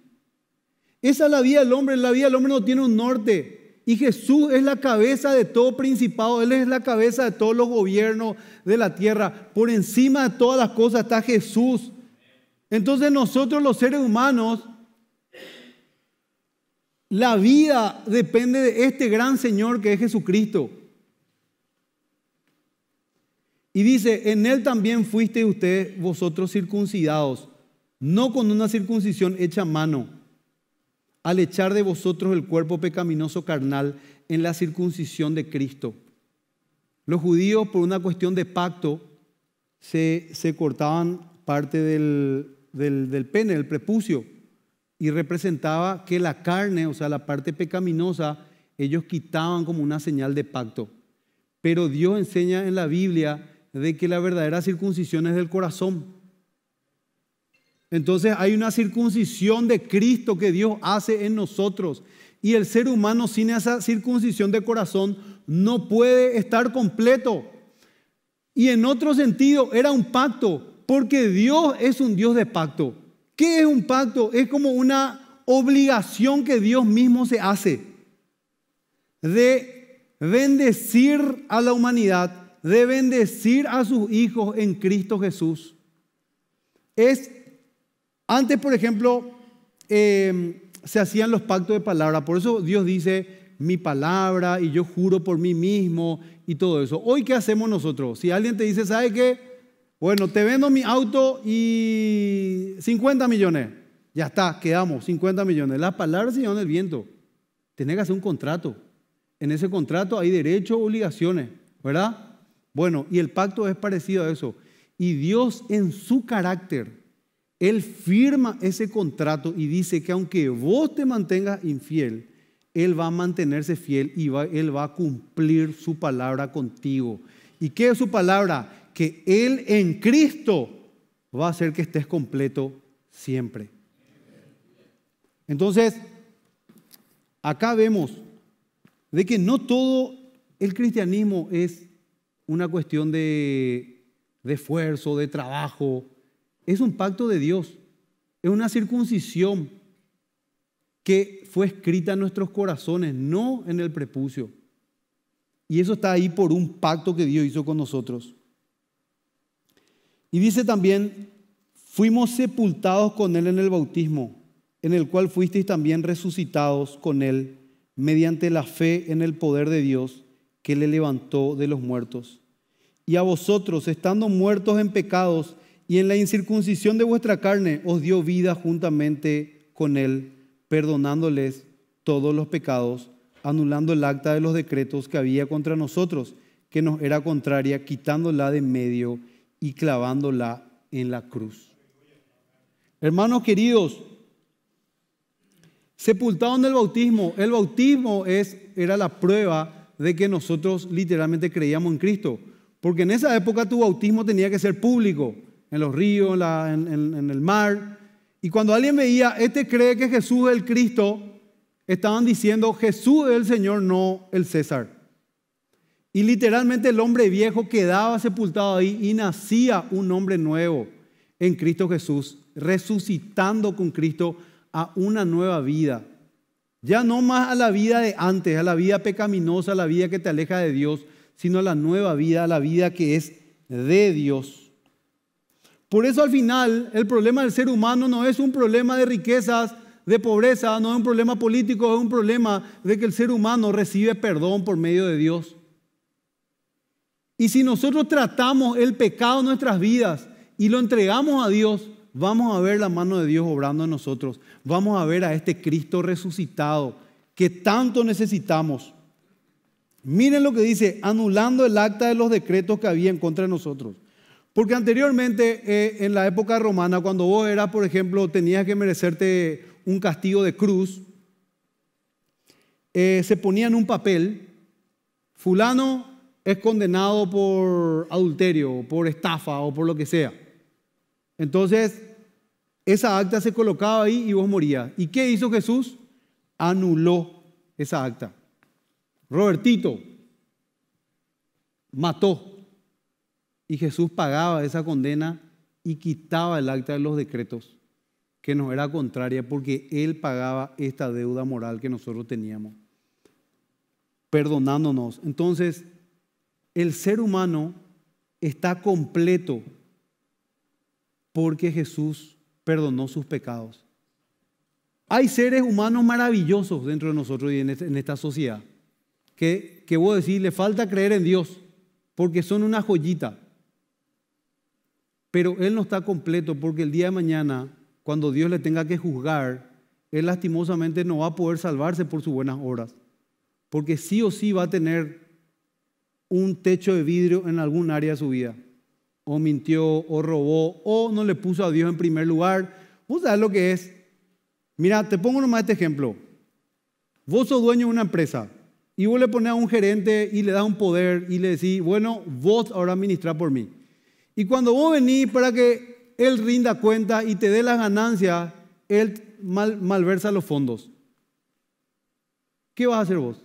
Esa es la vida del hombre, la vida del hombre no tiene un norte. Y Jesús es la cabeza de todo principado, Él es la cabeza de todos los gobiernos de la tierra. Por encima de todas las cosas está Jesús. Entonces nosotros los seres humanos la vida depende de este gran Señor que es Jesucristo. Y dice, en Él también fuiste usted, vosotros circuncidados, no con una circuncisión hecha a mano, al echar de vosotros el cuerpo pecaminoso carnal en la circuncisión de Cristo. Los judíos, por una cuestión de pacto, se, cortaban parte del, del pene, del prepucio y representaba que la carne, o sea, la parte pecaminosa, ellos quitaban como una señal de pacto. Pero Dios enseña en la Biblia de que la verdadera circuncisión es del corazón. Entonces hay una circuncisión de Cristo que Dios hace en nosotros. Y el ser humano sin esa circuncisión de corazón no puede estar completo. Y en otro sentido era un pacto, porque Dios es un Dios de pacto. ¿Qué es un pacto? Es como una obligación que Dios mismo se hace de bendecir a la humanidad, de bendecir a sus hijos en Cristo Jesús. Es, antes por ejemplo, em, se hacían los pactos de palabra, por eso Dios dice mi palabra y yo juro por mí mismo y todo eso. Hoy, ¿qué hacemos nosotros? Si alguien te dice, ¿sabe qué? Bueno, te vendo mi auto y 50 millones. Ya está, quedamos, 50 millones. la palabras se llevan el viento. Tienes que hacer un contrato. En ese contrato hay derechos, obligaciones, ¿verdad? Bueno, y el pacto es parecido a eso. Y Dios en su carácter, Él firma ese contrato y dice que aunque vos te mantengas infiel, Él va a mantenerse fiel y Él va a cumplir su palabra contigo. ¿Y qué es su palabra? que Él en Cristo va a hacer que estés completo siempre. Entonces, acá vemos de que no todo el cristianismo es una cuestión de, de, esfuerzo, de trabajo. Es un pacto de Dios. Es una circuncisión que fue escrita en nuestros corazones, no en el prepucio. Y eso está ahí por un pacto que Dios hizo con nosotros. Y dice también, fuimos sepultados con Él en el bautismo, en el cual fuisteis también resucitados con Él mediante la fe en el poder de Dios que le levantó de los muertos. Y a vosotros, estando muertos en pecados y en la incircuncisión de vuestra carne, os dio vida juntamente con Él, perdonándoles todos los pecados, anulando el acta de los decretos que había contra nosotros, que nos era contraria, quitándola de medio y clavándola en la cruz. Hermanos queridos, sepultado en el bautismo, el bautismo es, era la prueba de que nosotros literalmente creíamos en Cristo, porque en esa época tu bautismo tenía que ser público, en los ríos, en, en el mar, y cuando alguien veía, este cree que Jesús es el Cristo, estaban diciendo, Jesús es el Señor, no el César. Y literalmente el hombre viejo quedaba sepultado ahí y nacía un hombre nuevo en Cristo Jesús, resucitando con Cristo a una nueva vida. Ya no más a la vida de antes, a la vida pecaminosa, a la vida que te aleja de Dios, sino a la nueva vida, a la vida que es de Dios. Por eso al final el problema del ser humano no es un problema de riquezas, de pobreza, no es un problema político, es un problema de que el ser humano recibe perdón por medio de Dios. Y si nosotros tratamos el pecado en nuestras vidas y lo entregamos a Dios, vamos a ver la mano de Dios obrando en nosotros. Vamos a ver a este Cristo resucitado que tanto necesitamos. Miren lo que dice, anulando el acta de los decretos que había en contra de nosotros. Porque anteriormente, eh, en la época romana, cuando vos eras, por ejemplo, tenías que merecerte un castigo de cruz, eh, se ponía en un papel, fulano es condenado por adulterio, por estafa o por lo que sea. Entonces, esa acta se colocaba ahí y vos morías. ¿Y qué hizo Jesús? Anuló esa acta. Robertito mató y Jesús pagaba esa condena y quitaba el acta de los decretos que nos era contraria porque Él pagaba esta deuda moral que nosotros teníamos, perdonándonos. Entonces, el ser humano está completo porque Jesús perdonó sus pecados. Hay seres humanos maravillosos dentro de nosotros y este, en esta sociedad que, que vos decís, le falta creer en Dios porque son una joyita. Pero Él no está completo porque el día de mañana, cuando Dios le tenga que juzgar, Él lastimosamente no va a poder salvarse por sus buenas obras. Porque sí o sí va a tener un techo de vidrio en algún área de su vida. O mintió, o robó, o no le puso a Dios en primer lugar. Vos sabés lo que es. Mira, te pongo nomás este ejemplo. Vos sos dueño de una empresa y vos le pones a un gerente y le das un poder y le decís, bueno, vos ahora administrás por mí. Y cuando vos venís para que él rinda cuenta y te dé las ganancias, él malversa los fondos. ¿Qué vas a hacer vos?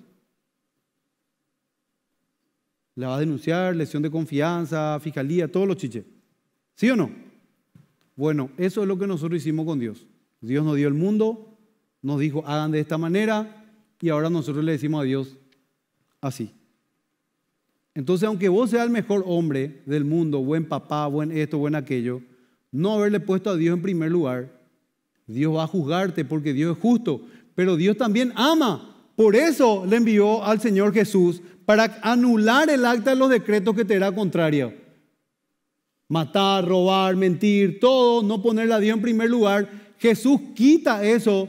La va a denunciar, lesión de confianza, fiscalía, todos los chiches. ¿Sí o no? Bueno, eso es lo que nosotros hicimos con Dios. Dios nos dio el mundo, nos dijo, hagan de esta manera, y ahora nosotros le decimos a Dios así. Entonces, aunque vos seas el mejor hombre del mundo, buen papá, buen esto, buen aquello, no haberle puesto a Dios en primer lugar, Dios va a juzgarte porque Dios es justo, pero Dios también ama. Por eso le envió al Señor Jesús para anular el acta de los decretos que te era contrario. Matar, robar, mentir, todo, no poner a Dios en primer lugar. Jesús quita eso,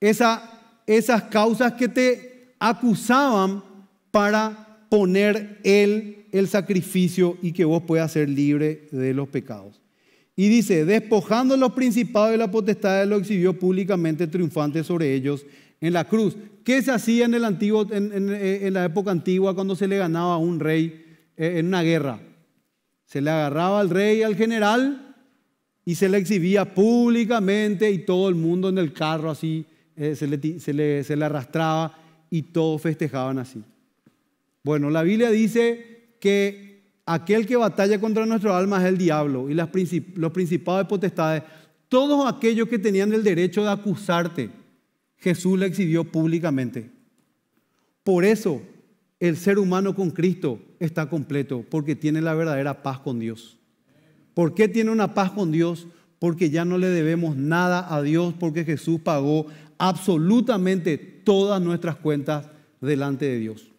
esa, esas causas que te acusaban para poner Él el sacrificio y que vos puedas ser libre de los pecados. Y dice, despojando los principados de la potestad, lo exhibió públicamente triunfante sobre ellos en la cruz. ¿Qué se hacía en, el antiguo, eh, en, la época antigua cuando se le ganaba a un rey eh, en una guerra? Se le agarraba al rey, al general, y se le exhibía públicamente y todo el mundo en el carro así, eh, se, le, arrastraba y todos festejaban así. Bueno, la Biblia dice que aquel que batalla contra nuestro alma es el diablo y los principados de potestades, todos aquellos que tenían el derecho de acusarte Jesús la exhibió públicamente. Por eso el ser humano con Cristo está completo, porque tiene la verdadera paz con Dios. ¿Por qué tiene una paz con Dios? Porque ya no le debemos nada a Dios, porque Jesús pagó absolutamente todas nuestras cuentas delante de Dios.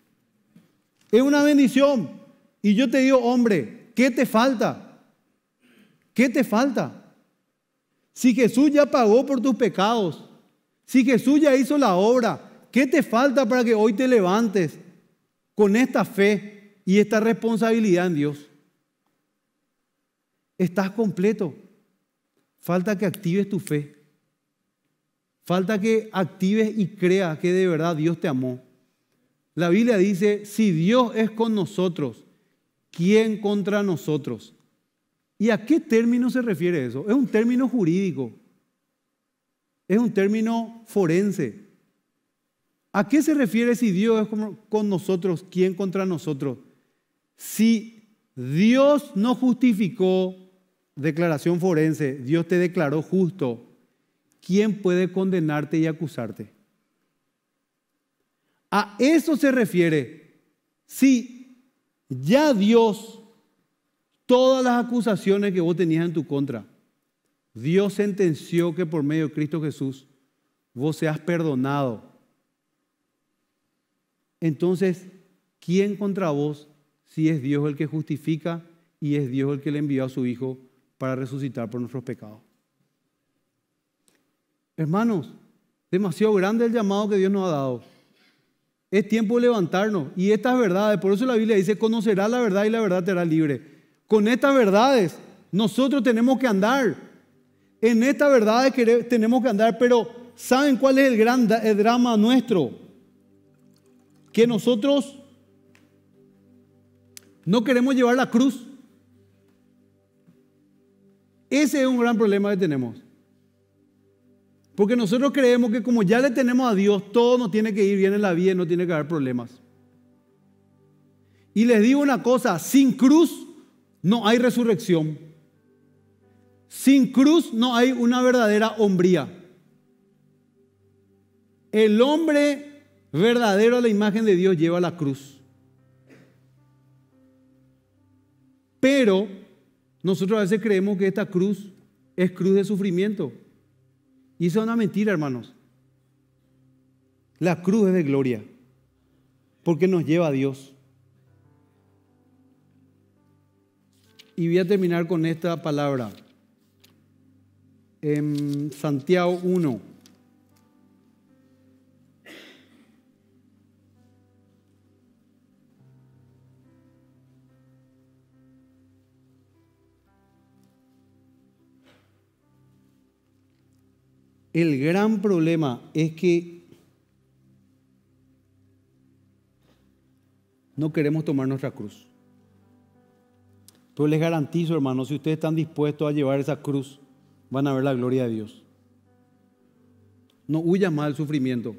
Es una bendición. Y yo te digo, hombre, ¿qué te falta? ¿Qué te falta? Si Jesús ya pagó por tus pecados, si Jesús ya hizo la obra, ¿qué te falta para que hoy te levantes con esta fe y esta responsabilidad en Dios? Estás completo. Falta que actives tu fe. Falta que actives y creas que de verdad Dios te amó. La Biblia dice, si Dios es con nosotros, ¿quién contra nosotros? ¿Y a qué término se refiere eso? Es un término jurídico es un término forense. ¿A qué se refiere si Dios es con nosotros? ¿Quién contra nosotros? Si Dios no justificó, declaración forense, Dios te declaró justo, ¿quién puede condenarte y acusarte? A eso se refiere. Si ya Dios todas las acusaciones que vos tenías en tu contra, Dios sentenció que por medio de Cristo Jesús vos seas perdonado. Entonces, ¿quién contra vos si es Dios el que justifica y es Dios el que le envió a su Hijo para resucitar por nuestros pecados? Hermanos, demasiado grande el llamado que Dios nos ha dado. Es tiempo de levantarnos y estas verdades, por eso la Biblia dice, conocerás la verdad y la verdad te hará libre. Con estas verdades nosotros tenemos que andar. En esta verdad tenemos que andar, pero ¿saben cuál es el gran drama nuestro? Que nosotros no queremos llevar la cruz. Ese es un gran problema que tenemos. Porque nosotros creemos que como ya le tenemos a Dios, todo nos tiene que ir bien en la vida y no tiene que haber problemas. Y les digo una cosa, sin cruz no hay resurrección. Sin cruz no hay una verdadera hombría. El hombre verdadero a la imagen de Dios lleva la cruz. Pero nosotros a veces creemos que esta cruz es cruz de sufrimiento. Y eso es una mentira, hermanos. La cruz es de gloria, porque nos lleva a Dios. Y voy a terminar con esta palabra en Santiago 1. El gran problema es que no queremos tomar nuestra cruz. Pero les garantizo, hermanos, si ustedes están dispuestos a llevar esa cruz, van a ver la gloria de Dios. No huyas más del sufrimiento.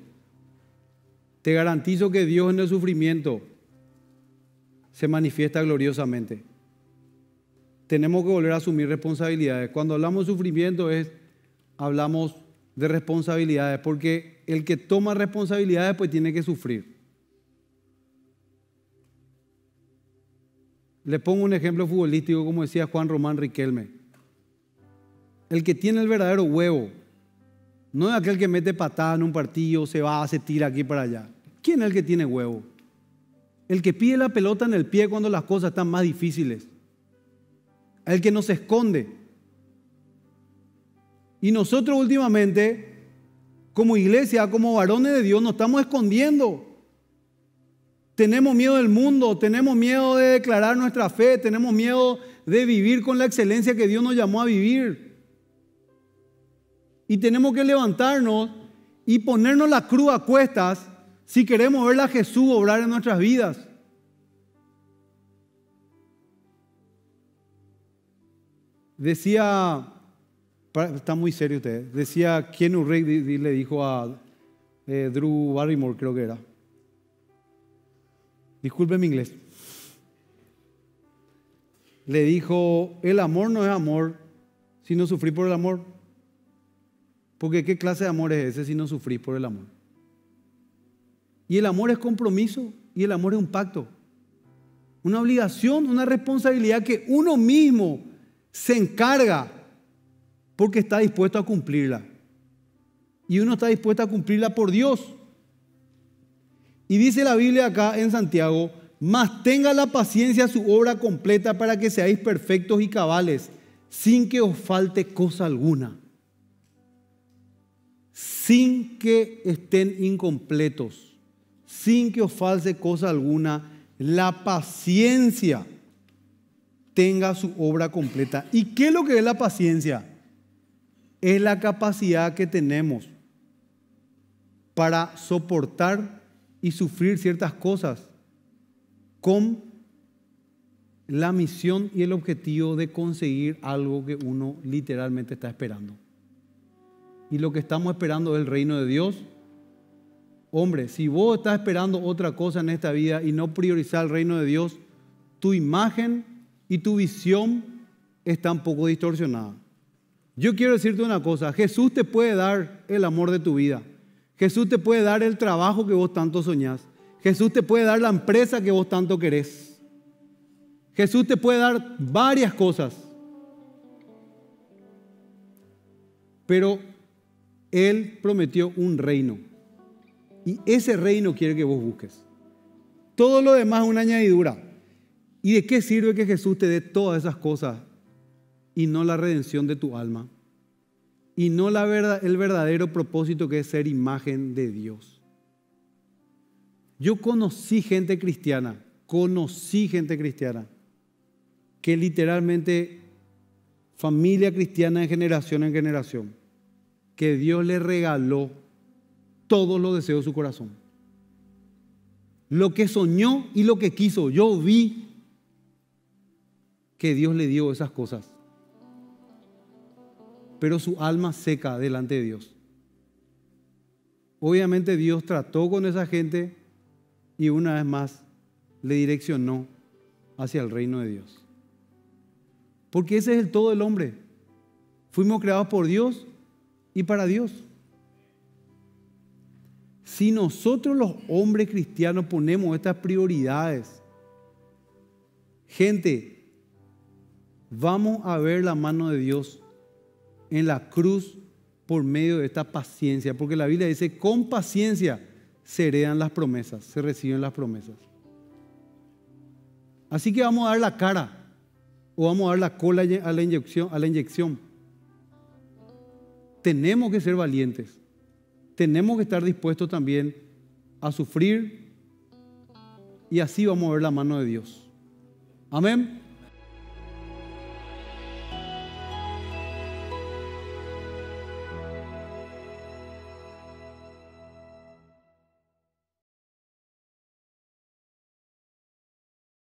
Te garantizo que Dios en el sufrimiento se manifiesta gloriosamente. Tenemos que volver a asumir responsabilidades. Cuando hablamos de sufrimiento es, hablamos de responsabilidades, porque el que toma responsabilidades pues tiene que sufrir. Le pongo un ejemplo futbolístico, como decía Juan Román Riquelme. El que tiene el verdadero huevo. No es aquel que mete patada en un partido, se va, se tira aquí para allá. ¿Quién es el que tiene huevo? El que pide la pelota en el pie cuando las cosas están más difíciles. El que no se esconde. Y nosotros últimamente, como iglesia, como varones de Dios, nos estamos escondiendo. Tenemos miedo del mundo, tenemos miedo de declarar nuestra fe, tenemos miedo de vivir con la excelencia que Dios nos llamó a vivir. Y tenemos que levantarnos y ponernos la cruz a cuestas si queremos ver a Jesús obrar en nuestras vidas. Decía, está muy serio usted, decía un rey le dijo a eh, Drew Barrymore, creo que era. Disculpe mi inglés. Le dijo, el amor no es amor sino sufrir por el amor. Porque ¿qué clase de amor es ese si no sufrís por el amor? Y el amor es compromiso y el amor es un pacto. Una obligación, una responsabilidad que uno mismo se encarga porque está dispuesto a cumplirla. Y uno está dispuesto a cumplirla por Dios. Y dice la Biblia acá en Santiago, mas tenga la paciencia su obra completa para que seáis perfectos y cabales, sin que os falte cosa alguna sin que estén incompletos, sin que os falte cosa alguna, la paciencia tenga su obra completa. ¿Y qué es lo que es la paciencia? Es la capacidad que tenemos para soportar y sufrir ciertas cosas con la misión y el objetivo de conseguir algo que uno literalmente está esperando y lo que estamos esperando es el reino de Dios. Hombre, si vos estás esperando otra cosa en esta vida y no priorizar el reino de Dios, tu imagen y tu visión está un poco distorsionada. Yo quiero decirte una cosa, Jesús te puede dar el amor de tu vida. Jesús te puede dar el trabajo que vos tanto soñás. Jesús te puede dar la empresa que vos tanto querés. Jesús te puede dar varias cosas. Pero él prometió un reino. Y ese reino quiere que vos busques. Todo lo demás es una añadidura. ¿Y de qué sirve que Jesús te dé todas esas cosas y no la redención de tu alma? Y no el verdadero propósito que es ser imagen de Dios. Yo conocí gente cristiana, conocí gente cristiana, que literalmente familia cristiana de generación en generación que Dios le regaló todos los deseos de su corazón. Lo que soñó y lo que quiso. Yo vi que Dios le dio esas cosas. Pero su alma seca delante de Dios. Obviamente Dios trató con esa gente y una vez más le direccionó hacia el reino de Dios. Porque ese es el todo del hombre. Fuimos creados por Dios y para Dios. Si nosotros los hombres cristianos ponemos estas prioridades, gente, vamos a ver la mano de Dios en la cruz por medio de esta paciencia, porque la Biblia dice, con paciencia se heredan las promesas, se reciben las promesas. Así que vamos a dar la cara o vamos a dar la cola a la inyección. A la inyección tenemos que ser valientes. Tenemos que estar dispuestos también a sufrir y así vamos a ver la mano de Dios. Amén.